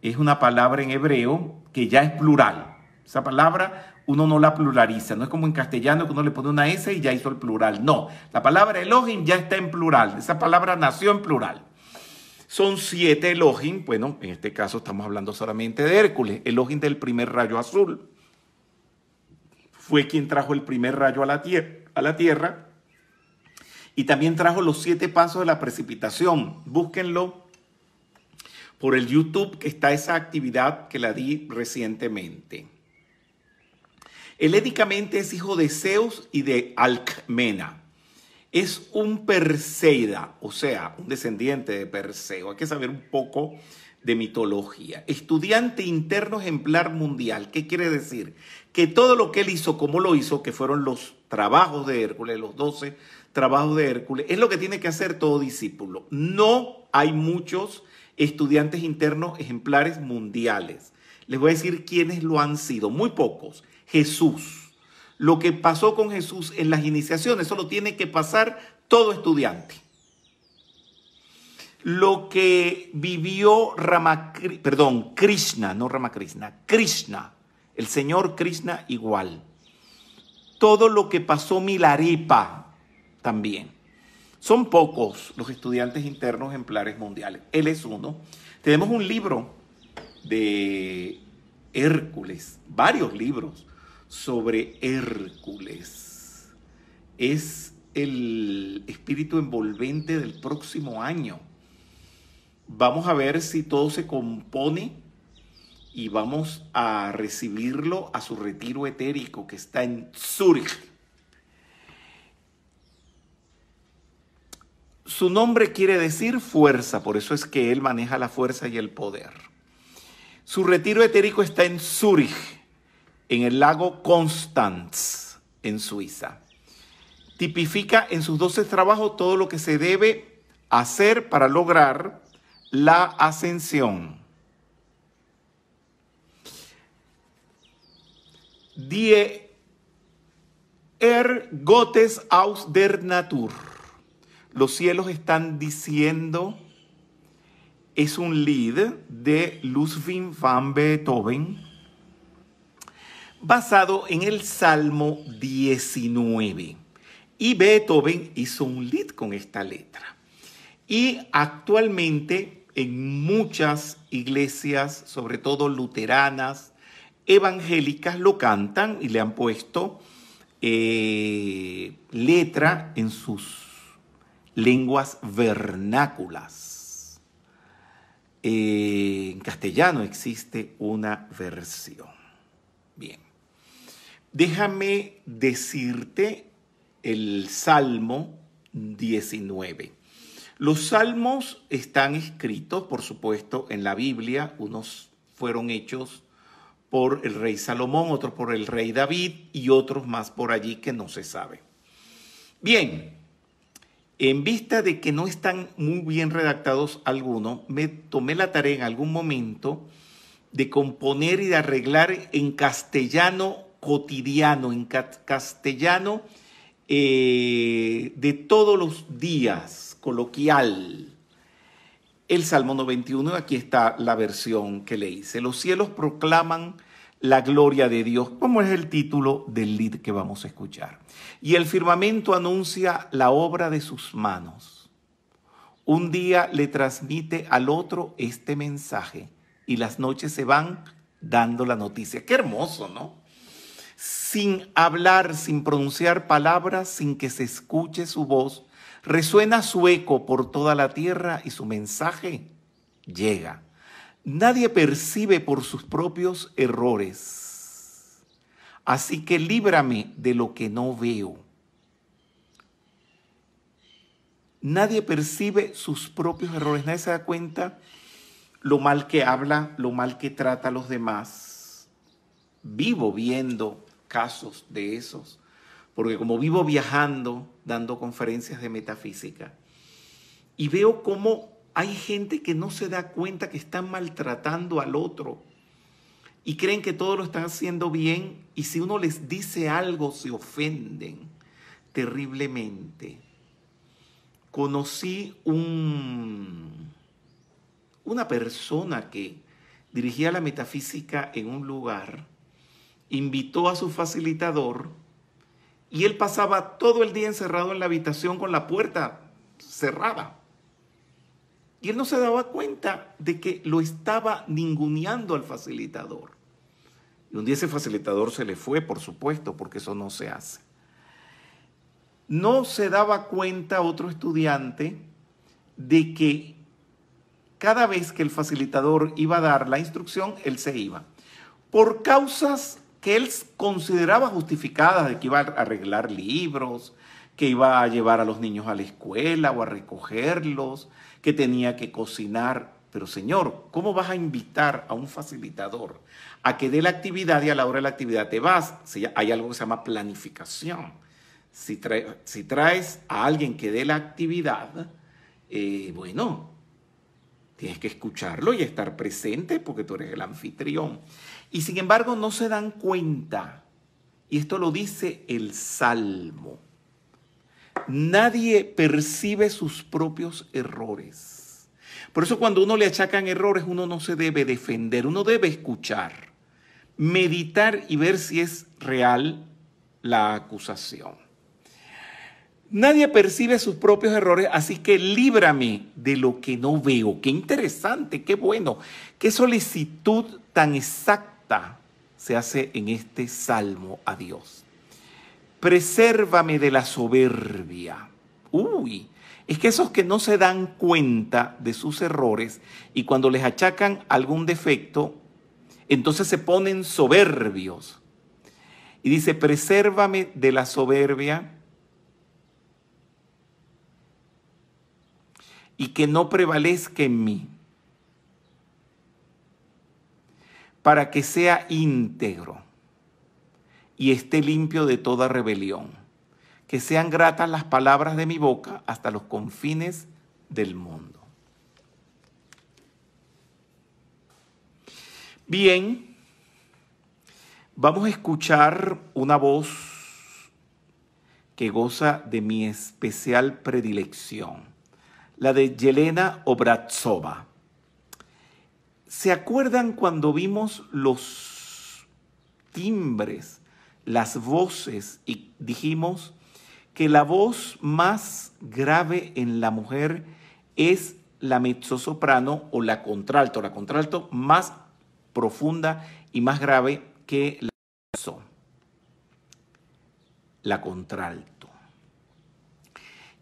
Es una palabra en hebreo que ya es plural. Esa palabra uno no la pluraliza. No es como en castellano que uno le pone una S y ya hizo el plural. No, la palabra Elohim ya está en plural. Esa palabra nació en plural. Son siete Elohim. Bueno, en este caso estamos hablando solamente de Hércules, Elohim del primer rayo azul. Fue quien trajo el primer rayo a la, a la tierra. Y también trajo los siete pasos de la precipitación. Búsquenlo por el YouTube que está esa actividad que la di recientemente. Helénicamente es hijo de Zeus y de Alcmena. Es un Perseida, o sea, un descendiente de Perseo. Hay que saber un poco de mitología. Estudiante interno ejemplar mundial. ¿Qué quiere decir? Que todo lo que él hizo, como lo hizo, que fueron los trabajos de Hércules, los doce trabajos de Hércules, es lo que tiene que hacer todo discípulo. No hay muchos estudiantes internos ejemplares mundiales. Les voy a decir quiénes lo han sido, muy pocos. Jesús. Lo que pasó con Jesús en las iniciaciones, eso lo tiene que pasar todo estudiante. Lo que vivió Ramakrishna, perdón, Krishna, no Ramakrishna, Krishna, el Señor Krishna igual. Todo lo que pasó Milarepa también. Son pocos los estudiantes internos ejemplares mundiales. Él es uno. Tenemos un libro de Hércules, varios libros sobre Hércules. Es el espíritu envolvente del próximo año. Vamos a ver si todo se compone y vamos a recibirlo a su retiro etérico que está en Zúrich. Su nombre quiere decir fuerza, por eso es que él maneja la fuerza y el poder. Su retiro etérico está en Zúrich en el lago Constance, en Suiza. Tipifica en sus doce trabajos todo lo que se debe hacer para lograr la ascensión. Die er Gottes aus der Natur. Los cielos están diciendo, es un lead de Ludwig van Beethoven basado en el Salmo 19. Y Beethoven hizo un lead con esta letra. Y actualmente en muchas iglesias, sobre todo luteranas, evangélicas, lo cantan y le han puesto eh, letra en sus lenguas vernáculas. Eh, en castellano existe una versión. Bien. Déjame decirte el Salmo 19. Los salmos están escritos, por supuesto, en la Biblia. Unos fueron hechos por el rey Salomón, otros por el rey David y otros más por allí que no se sabe. Bien, en vista de que no están muy bien redactados algunos, me tomé la tarea en algún momento de componer y de arreglar en castellano cotidiano, en castellano eh, de todos los días, coloquial. El Salmo 91, aquí está la versión que le hice. Los cielos proclaman la gloria de Dios, como es el título del lead que vamos a escuchar. Y el firmamento anuncia la obra de sus manos. Un día le transmite al otro este mensaje y las noches se van dando la noticia. Qué hermoso, ¿no? sin hablar, sin pronunciar palabras, sin que se escuche su voz, resuena su eco por toda la tierra y su mensaje llega. Nadie percibe por sus propios errores. Así que líbrame de lo que no veo. Nadie percibe sus propios errores, nadie se da cuenta lo mal que habla, lo mal que trata a los demás. Vivo viendo casos de esos, porque como vivo viajando, dando conferencias de metafísica, y veo cómo hay gente que no se da cuenta que están maltratando al otro y creen que todo lo están haciendo bien y si uno les dice algo se ofenden terriblemente. Conocí un, una persona que dirigía la metafísica en un lugar invitó a su facilitador y él pasaba todo el día encerrado en la habitación con la puerta cerrada. Y él no se daba cuenta de que lo estaba ninguneando al facilitador. Y un día ese facilitador se le fue, por supuesto, porque eso no se hace. No se daba cuenta otro estudiante de que cada vez que el facilitador iba a dar la instrucción, él se iba. Por causas que él consideraba justificadas de que iba a arreglar libros, que iba a llevar a los niños a la escuela o a recogerlos, que tenía que cocinar. Pero señor, ¿cómo vas a invitar a un facilitador a que dé la actividad y a la hora de la actividad te vas? hay algo que se llama planificación. Si, si traes a alguien que dé la actividad, eh, bueno, tienes que escucharlo y estar presente porque tú eres el anfitrión. Y sin embargo no se dan cuenta. Y esto lo dice el Salmo. Nadie percibe sus propios errores. Por eso cuando uno le achacan errores, uno no se debe defender, uno debe escuchar, meditar y ver si es real la acusación. Nadie percibe sus propios errores, así que líbrame de lo que no veo. Qué interesante, qué bueno, qué solicitud tan exacta se hace en este salmo a Dios. Presérvame de la soberbia. Uy, es que esos que no se dan cuenta de sus errores y cuando les achacan algún defecto, entonces se ponen soberbios. Y dice, presérvame de la soberbia y que no prevalezca en mí. para que sea íntegro y esté limpio de toda rebelión. Que sean gratas las palabras de mi boca hasta los confines del mundo. Bien, vamos a escuchar una voz que goza de mi especial predilección, la de Yelena Obratsova. ¿Se acuerdan cuando vimos los timbres, las voces y dijimos que la voz más grave en la mujer es la mezzosoprano o la contralto, la contralto más profunda y más grave que la mezzo, la contralto.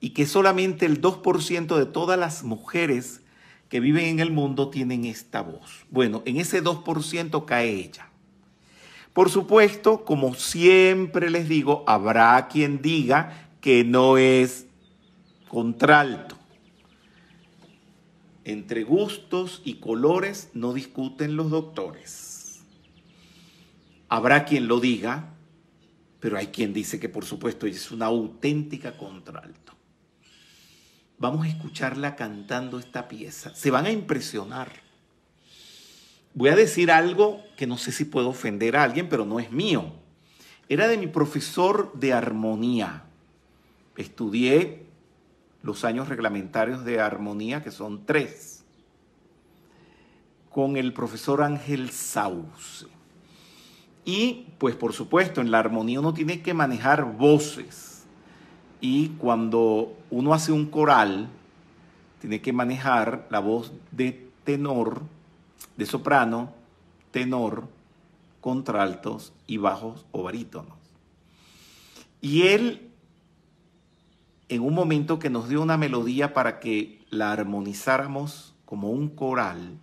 Y que solamente el 2% de todas las mujeres que viven en el mundo tienen esta voz. Bueno, en ese 2% cae ella. Por supuesto, como siempre les digo, habrá quien diga que no es contralto. Entre gustos y colores no discuten los doctores. Habrá quien lo diga, pero hay quien dice que por supuesto es una auténtica contralto. Vamos a escucharla cantando esta pieza. Se van a impresionar. Voy a decir algo que no sé si puedo ofender a alguien, pero no es mío. Era de mi profesor de armonía. Estudié los años reglamentarios de armonía, que son tres, con el profesor Ángel Sauce. Y, pues por supuesto, en la armonía uno tiene que manejar voces y cuando uno hace un coral, tiene que manejar la voz de tenor, de soprano, tenor, contraltos y bajos o barítonos. Y él, en un momento que nos dio una melodía para que la armonizáramos como un coral,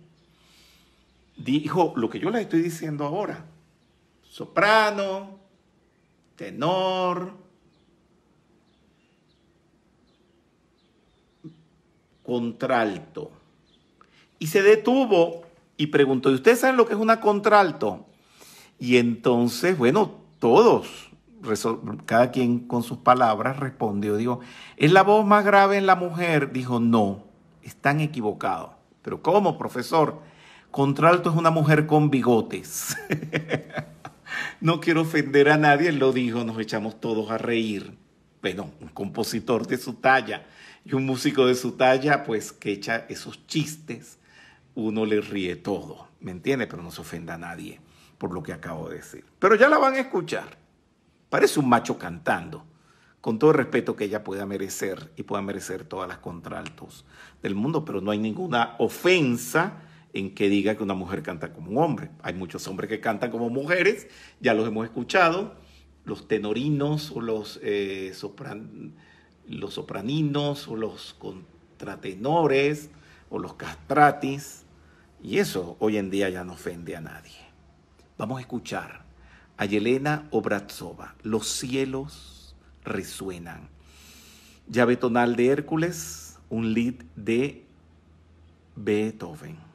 dijo lo que yo le estoy diciendo ahora. Soprano, tenor, contralto. Y se detuvo y preguntó, ¿y ustedes saben lo que es una contralto? Y entonces, bueno, todos, cada quien con sus palabras respondió, digo, ¿es la voz más grave en la mujer? Dijo, no, están equivocados. Pero ¿cómo, profesor? Contralto es una mujer con bigotes. no quiero ofender a nadie, lo dijo, nos echamos todos a reír. Bueno, un compositor de su talla y un músico de su talla, pues que echa esos chistes, uno le ríe todo, ¿me entiende? Pero no se ofenda a nadie por lo que acabo de decir. Pero ya la van a escuchar. Parece un macho cantando, con todo el respeto que ella pueda merecer y pueda merecer todas las contraltos del mundo, pero no hay ninguna ofensa en que diga que una mujer canta como un hombre. Hay muchos hombres que cantan como mujeres, ya los hemos escuchado, los tenorinos o los eh, sopranos los sopraninos o los contratenores o los castratis. Y eso hoy en día ya no ofende a nadie. Vamos a escuchar a Yelena Obratsova. Los cielos resuenan. Llave tonal de Hércules, un lead de Beethoven.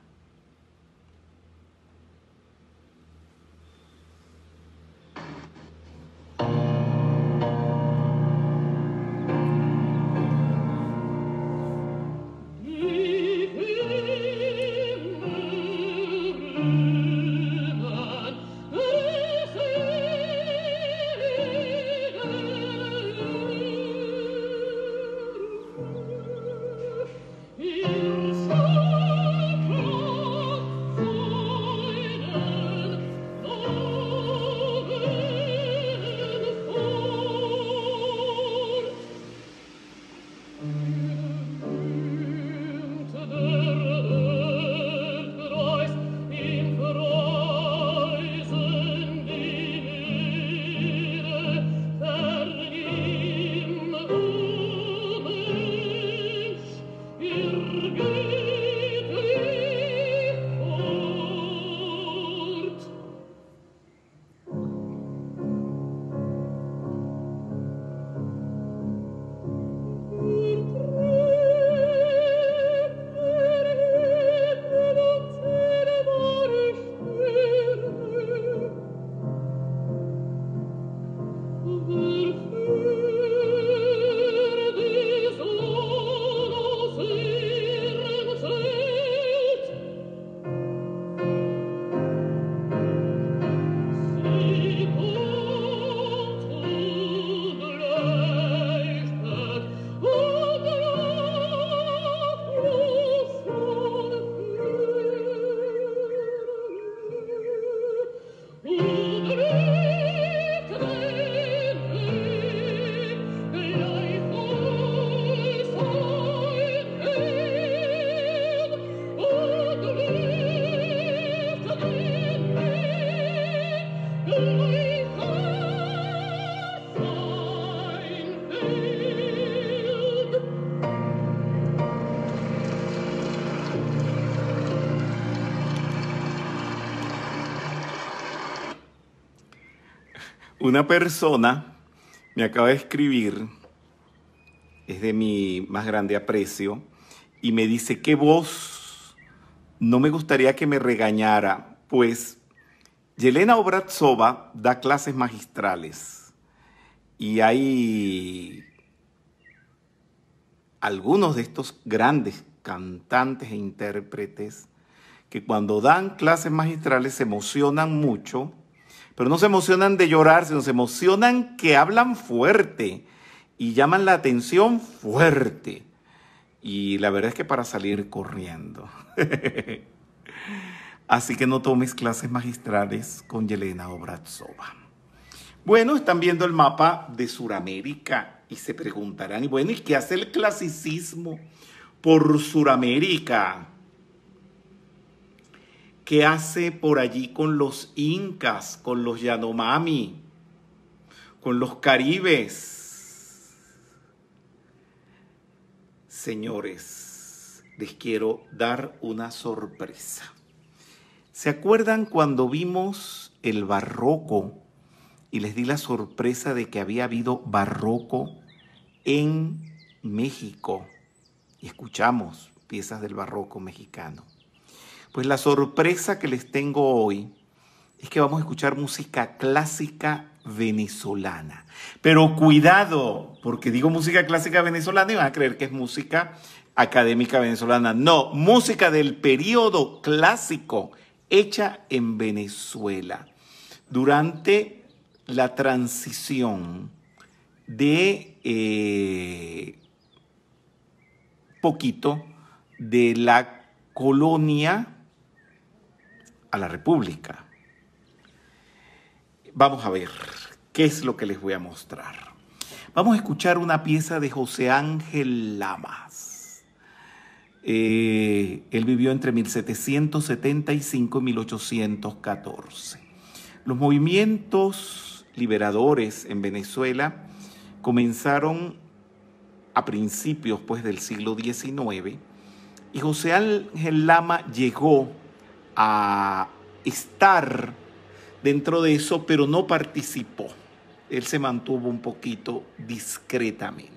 Una persona me acaba de escribir, es de mi más grande aprecio, y me dice, qué voz, no me gustaría que me regañara, pues Yelena Obratsova da clases magistrales y hay algunos de estos grandes cantantes e intérpretes que cuando dan clases magistrales se emocionan mucho pero no se emocionan de llorar, sino se emocionan que hablan fuerte y llaman la atención fuerte. Y la verdad es que para salir corriendo. Así que no tomes clases magistrales con Yelena Obratsova. Bueno, están viendo el mapa de Suramérica y se preguntarán, y bueno, ¿y qué hace el clasicismo por Suramérica? ¿Qué hace por allí con los incas, con los Yanomami, con los caribes. Señores, les quiero dar una sorpresa. ¿Se acuerdan cuando vimos el barroco y les di la sorpresa de que había habido barroco en México? Y escuchamos piezas del barroco mexicano. Pues la sorpresa que les tengo hoy es que vamos a escuchar música clásica venezolana. Pero cuidado, porque digo música clásica venezolana y van a creer que es música académica venezolana. No, música del periodo clásico hecha en Venezuela durante la transición de eh, poquito de la colonia a la República. Vamos a ver qué es lo que les voy a mostrar. Vamos a escuchar una pieza de José Ángel Lamas. Eh, él vivió entre 1775 y 1814. Los movimientos liberadores en Venezuela comenzaron a principios pues, del siglo XIX y José Ángel Lama llegó a estar dentro de eso, pero no participó. Él se mantuvo un poquito discretamente.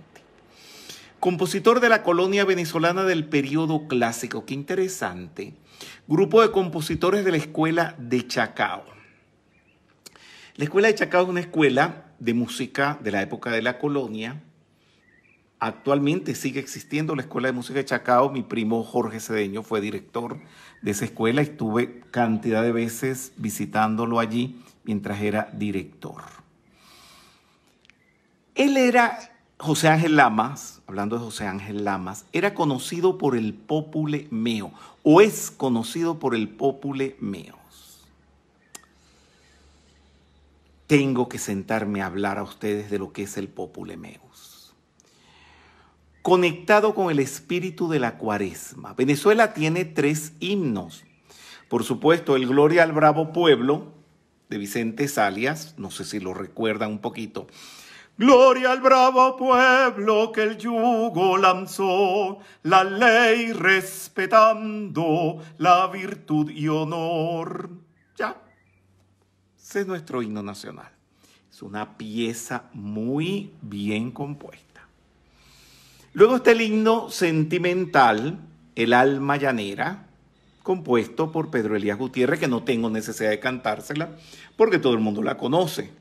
Compositor de la colonia venezolana del periodo clásico, qué interesante. Grupo de compositores de la escuela de Chacao. La escuela de Chacao es una escuela de música de la época de la colonia Actualmente sigue existiendo la Escuela de Música de Chacao. Mi primo Jorge Cedeño fue director de esa escuela y estuve cantidad de veces visitándolo allí mientras era director. Él era, José Ángel Lamas, hablando de José Ángel Lamas, era conocido por el Popule Meo, o es conocido por el Popule Meos. Tengo que sentarme a hablar a ustedes de lo que es el Popule Meos conectado con el espíritu de la cuaresma. Venezuela tiene tres himnos. Por supuesto, el Gloria al Bravo Pueblo de Vicente Salias, no sé si lo recuerdan un poquito. Gloria al bravo pueblo que el yugo lanzó, la ley respetando, la virtud y honor. Ya. Ese es nuestro himno nacional. Es una pieza muy bien compuesta. Luego está el himno sentimental, El alma llanera, compuesto por Pedro Elías Gutiérrez, que no tengo necesidad de cantársela, porque todo el mundo la conoce.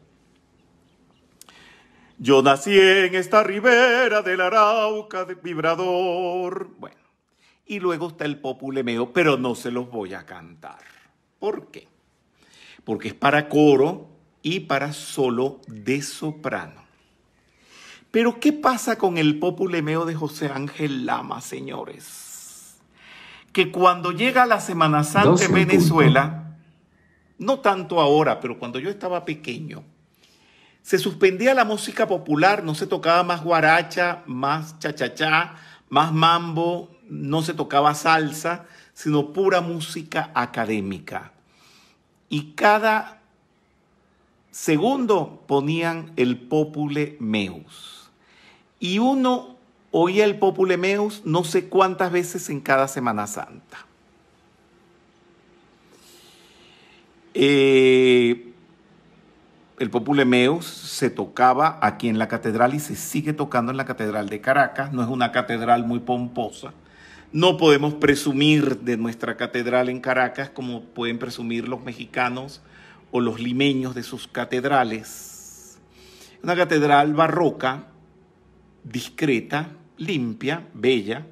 Yo nací en esta ribera del Arauca Vibrador. Bueno, y luego está el populemeo, pero no se los voy a cantar. ¿Por qué? Porque es para coro y para solo de soprano. Pero ¿qué pasa con el populemeo de José Ángel Lama, señores? Que cuando llega la Semana Santa en Venezuela, no tanto ahora, pero cuando yo estaba pequeño, se suspendía la música popular, no se tocaba más guaracha, más chachachá, más mambo, no se tocaba salsa, sino pura música académica. Y cada segundo ponían el popule meus. Y uno oía el Populemeus no sé cuántas veces en cada Semana Santa. Eh, el Populemeus se tocaba aquí en la catedral y se sigue tocando en la catedral de Caracas. No es una catedral muy pomposa. No podemos presumir de nuestra catedral en Caracas como pueden presumir los mexicanos o los limeños de sus catedrales. Una catedral barroca discreta, limpia, bella.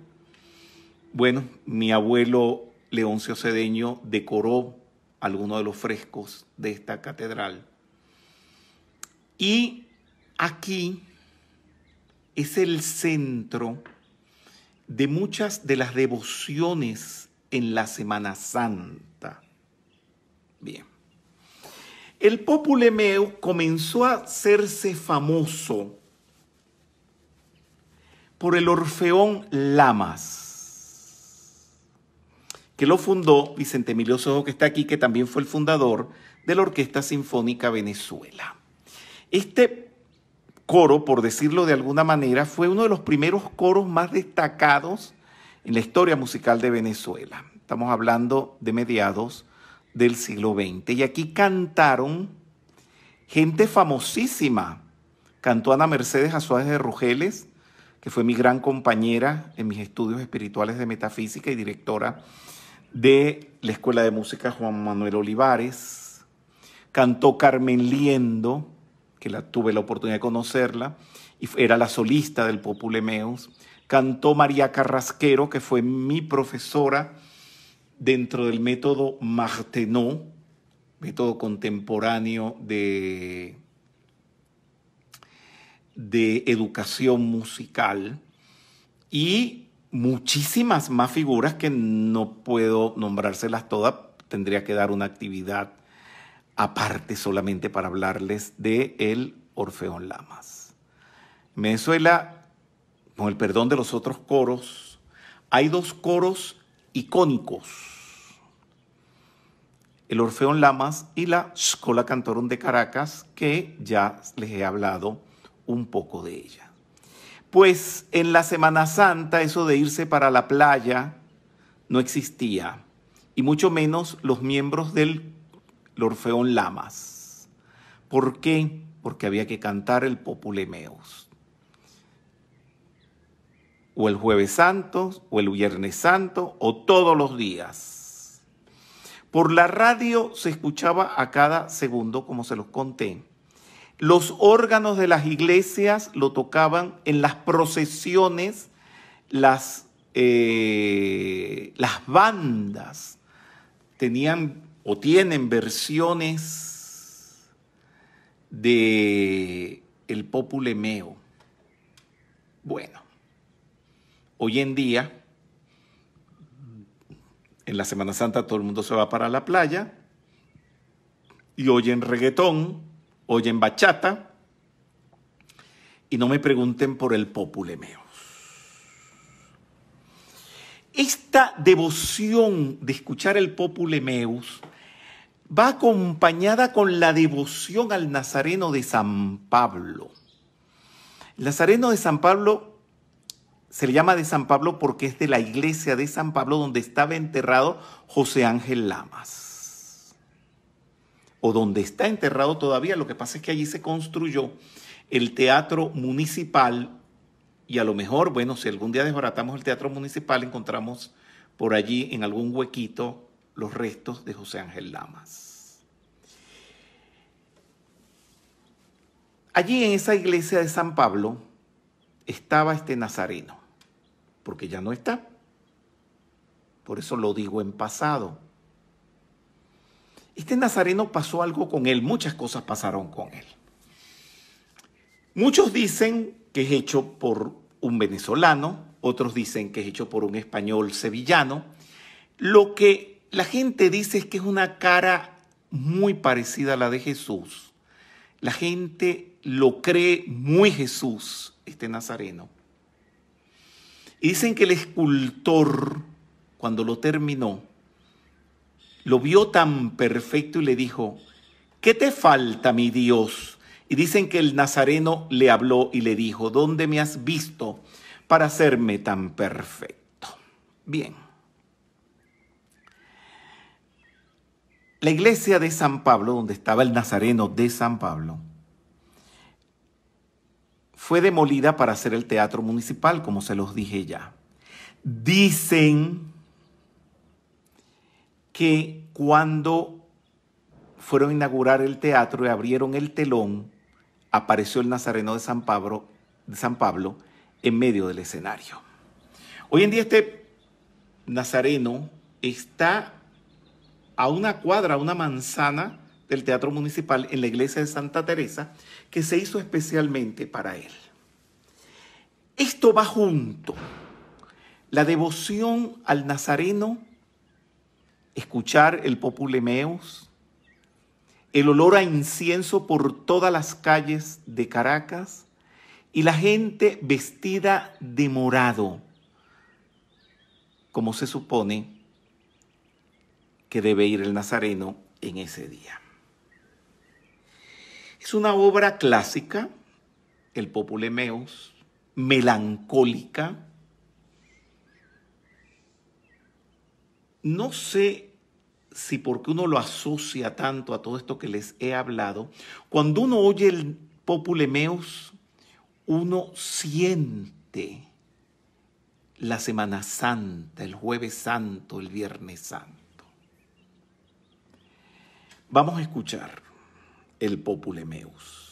Bueno, mi abuelo Leoncio Cedeño decoró algunos de los frescos de esta catedral. Y aquí es el centro de muchas de las devociones en la Semana Santa. Bien. El Populemeo comenzó a hacerse famoso por el Orfeón Lamas, que lo fundó Vicente Emilio Sojo, que está aquí, que también fue el fundador de la Orquesta Sinfónica Venezuela. Este coro, por decirlo de alguna manera, fue uno de los primeros coros más destacados en la historia musical de Venezuela. Estamos hablando de mediados del siglo XX. Y aquí cantaron gente famosísima. Cantó Ana Mercedes Azuárez de Rugeles, que fue mi gran compañera en mis estudios espirituales de metafísica y directora de la Escuela de Música Juan Manuel Olivares. Cantó Carmen Liendo, que la, tuve la oportunidad de conocerla, y era la solista del Populemeus. Cantó María Carrasquero, que fue mi profesora dentro del método Martenot, método contemporáneo de de educación musical y muchísimas más figuras que no puedo nombrárselas todas, tendría que dar una actividad aparte solamente para hablarles de el Orfeón Lamas. Venezuela, con el perdón de los otros coros, hay dos coros icónicos. El Orfeón Lamas y la Escola Cantorón de Caracas, que ya les he hablado un poco de ella. Pues en la Semana Santa eso de irse para la playa no existía, y mucho menos los miembros del Orfeón Lamas. ¿Por qué? Porque había que cantar el Populemeus. O el Jueves Santo, o el Viernes Santo, o todos los días. Por la radio se escuchaba a cada segundo, como se los conté. Los órganos de las iglesias lo tocaban en las procesiones, las, eh, las bandas tenían o tienen versiones de el populemeo. Bueno, hoy en día, en la Semana Santa todo el mundo se va para la playa y hoy en reggaetón oyen bachata y no me pregunten por el Populemeus. Esta devoción de escuchar el Populemeus va acompañada con la devoción al Nazareno de San Pablo. El Nazareno de San Pablo se le llama de San Pablo porque es de la iglesia de San Pablo donde estaba enterrado José Ángel Lamas o donde está enterrado todavía. Lo que pasa es que allí se construyó el teatro municipal y a lo mejor, bueno, si algún día desbaratamos el teatro municipal, encontramos por allí en algún huequito los restos de José Ángel Lamas. Allí en esa iglesia de San Pablo estaba este nazareno, porque ya no está. Por eso lo digo en pasado. Este nazareno pasó algo con él, muchas cosas pasaron con él. Muchos dicen que es hecho por un venezolano, otros dicen que es hecho por un español sevillano. Lo que la gente dice es que es una cara muy parecida a la de Jesús. La gente lo cree muy Jesús, este nazareno. Y dicen que el escultor, cuando lo terminó, lo vio tan perfecto y le dijo, ¿qué te falta, mi Dios? Y dicen que el nazareno le habló y le dijo, ¿dónde me has visto para hacerme tan perfecto? Bien. La iglesia de San Pablo, donde estaba el nazareno de San Pablo, fue demolida para hacer el teatro municipal, como se los dije ya. Dicen que cuando fueron a inaugurar el teatro y abrieron el telón, apareció el Nazareno de San Pablo, de San Pablo en medio del escenario. Hoy en día este Nazareno está a una cuadra, a una manzana del Teatro Municipal en la iglesia de Santa Teresa, que se hizo especialmente para él. Esto va junto. La devoción al Nazareno escuchar el populemeus, el olor a incienso por todas las calles de Caracas y la gente vestida de morado, como se supone que debe ir el nazareno en ese día. Es una obra clásica, el populemeus, melancólica. No sé si porque uno lo asocia tanto a todo esto que les he hablado, cuando uno oye el populemeus, uno siente la Semana Santa, el jueves santo, el viernes santo. Vamos a escuchar el populemeus.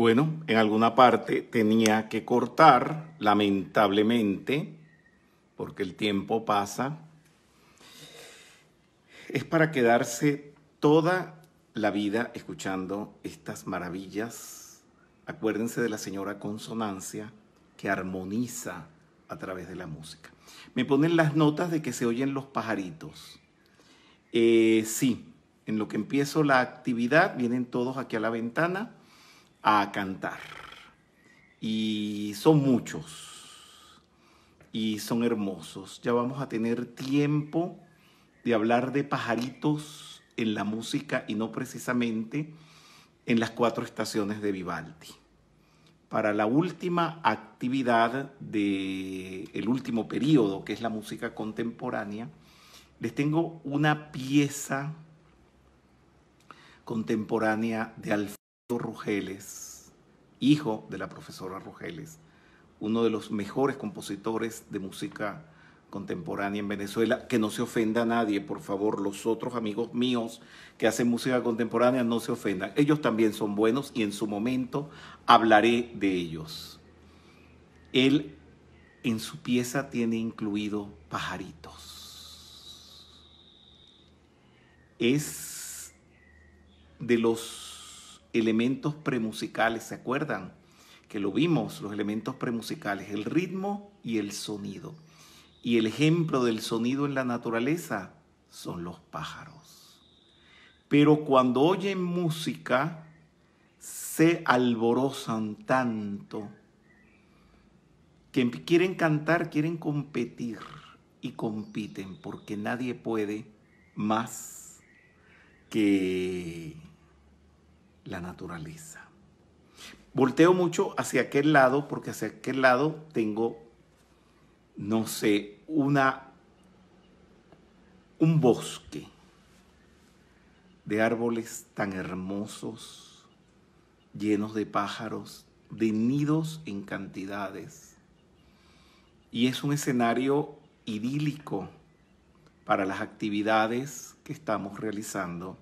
Bueno, en alguna parte tenía que cortar, lamentablemente, porque el tiempo pasa. Es para quedarse toda la vida escuchando estas maravillas. Acuérdense de la señora Consonancia que armoniza a través de la música. Me ponen las notas de que se oyen los pajaritos. Eh, sí, en lo que empiezo la actividad, vienen todos aquí a la ventana a cantar. Y son muchos y son hermosos. Ya vamos a tener tiempo de hablar de pajaritos en la música y no precisamente en las cuatro estaciones de Vivaldi. Para la última actividad del último periodo, que es la música contemporánea, les tengo una pieza contemporánea de Alfredo. Rugeles, hijo de la profesora Rugeles, uno de los mejores compositores de música contemporánea en Venezuela. Que no se ofenda a nadie, por favor, los otros amigos míos que hacen música contemporánea, no se ofendan. Ellos también son buenos y en su momento hablaré de ellos. Él en su pieza tiene incluido pajaritos. Es de los elementos premusicales, ¿se acuerdan? Que lo vimos, los elementos premusicales, el ritmo y el sonido. Y el ejemplo del sonido en la naturaleza son los pájaros. Pero cuando oyen música, se alborozan tanto que quieren cantar, quieren competir y compiten porque nadie puede más que la naturaleza. Volteo mucho hacia aquel lado porque hacia aquel lado tengo, no sé, una, un bosque de árboles tan hermosos, llenos de pájaros, de nidos en cantidades. Y es un escenario idílico para las actividades que estamos realizando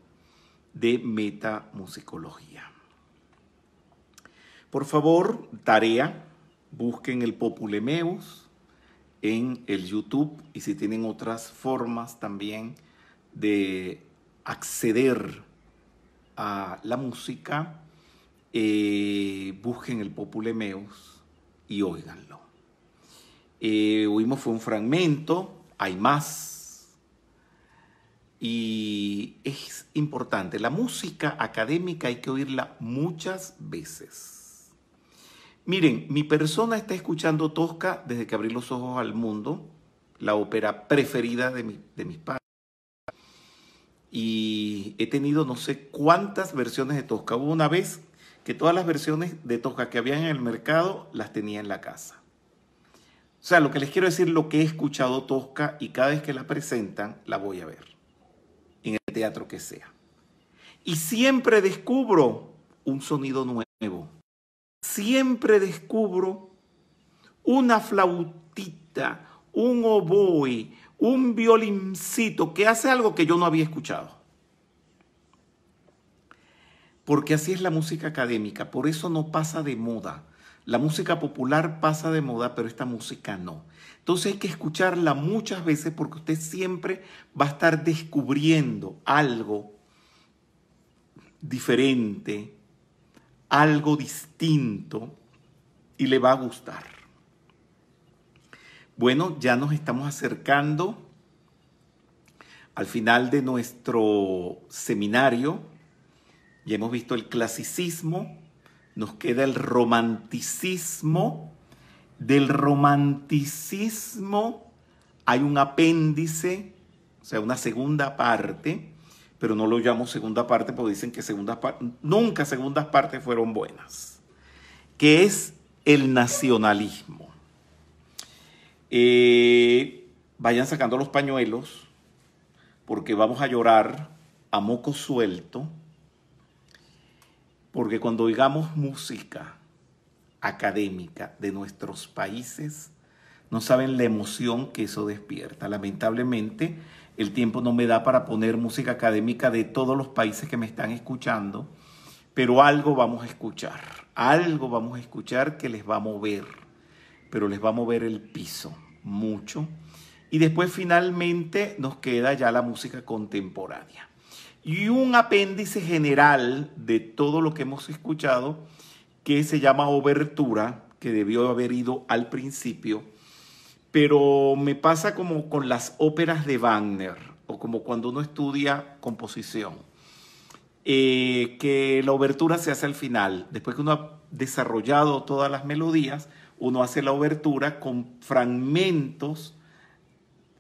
de metamusicología. Por favor, tarea, busquen el Populemeus en el YouTube y si tienen otras formas también de acceder a la música, eh, busquen el Populemeus y óiganlo. Eh, oímos fue un fragmento, hay más y es importante. La música académica hay que oírla muchas veces. Miren, mi persona está escuchando Tosca desde que abrí los ojos al mundo, la ópera preferida de, mis padres. Y he tenido no sé cuántas versiones de Tosca. Hubo una vez que todas las versiones de Tosca que había en el mercado las tenía en la casa. O sea, lo que les quiero decir, lo que he escuchado Tosca y cada vez que la presentan, la voy a ver teatro que sea. Y siempre descubro un sonido nuevo. Siempre descubro una flautita, un oboe, un violincito que hace algo que yo no había escuchado. Porque así es la música académica, por eso no pasa de moda. La música popular pasa de moda, pero esta música no. Entonces hay que escucharla muchas veces porque usted siempre va a estar descubriendo algo diferente, algo distinto y le va a gustar. Bueno, ya nos estamos acercando al final de nuestro seminario. Ya hemos visto el clasicismo, nos queda el romanticismo del romanticismo hay un apéndice, o sea, una segunda parte, pero no lo llamo segunda parte porque dicen que segundas nunca segundas partes fueron buenas, que es el nacionalismo. Eh, vayan sacando los pañuelos porque vamos a llorar a moco suelto, porque cuando oigamos música, académica de nuestros países, no saben la emoción que eso despierta. Lamentablemente, el tiempo no me da para poner música académica de todos los países que me están escuchando, pero algo vamos a escuchar, algo vamos a escuchar que les va a mover, pero les va a mover el piso mucho. Y después finalmente nos queda ya la música contemporánea. Y un apéndice general de todo lo que hemos escuchado que se llama Obertura, que debió haber ido al principio, pero me pasa como con las óperas de Wagner o como cuando uno estudia composición, eh, que la obertura se hace al final, después que uno ha desarrollado todas las melodías, uno hace la obertura con fragmentos,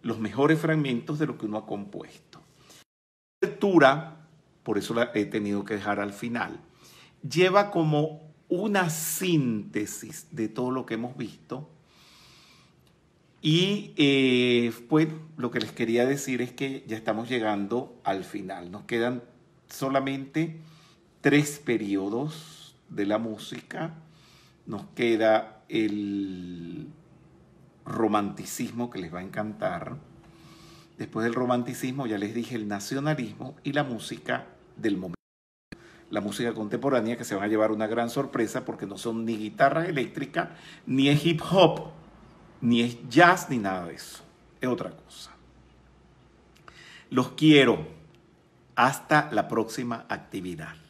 los mejores fragmentos de lo que uno ha compuesto. La obertura, por eso la he tenido que dejar al final, lleva como una síntesis de todo lo que hemos visto. Y eh, pues lo que les quería decir es que ya estamos llegando al final. Nos quedan solamente tres periodos de la música. Nos queda el romanticismo que les va a encantar. Después del romanticismo ya les dije el nacionalismo y la música del momento la música contemporánea, que se van a llevar una gran sorpresa porque no son ni guitarra eléctrica, ni es hip hop, ni es jazz, ni nada de eso. Es otra cosa. Los quiero. Hasta la próxima actividad.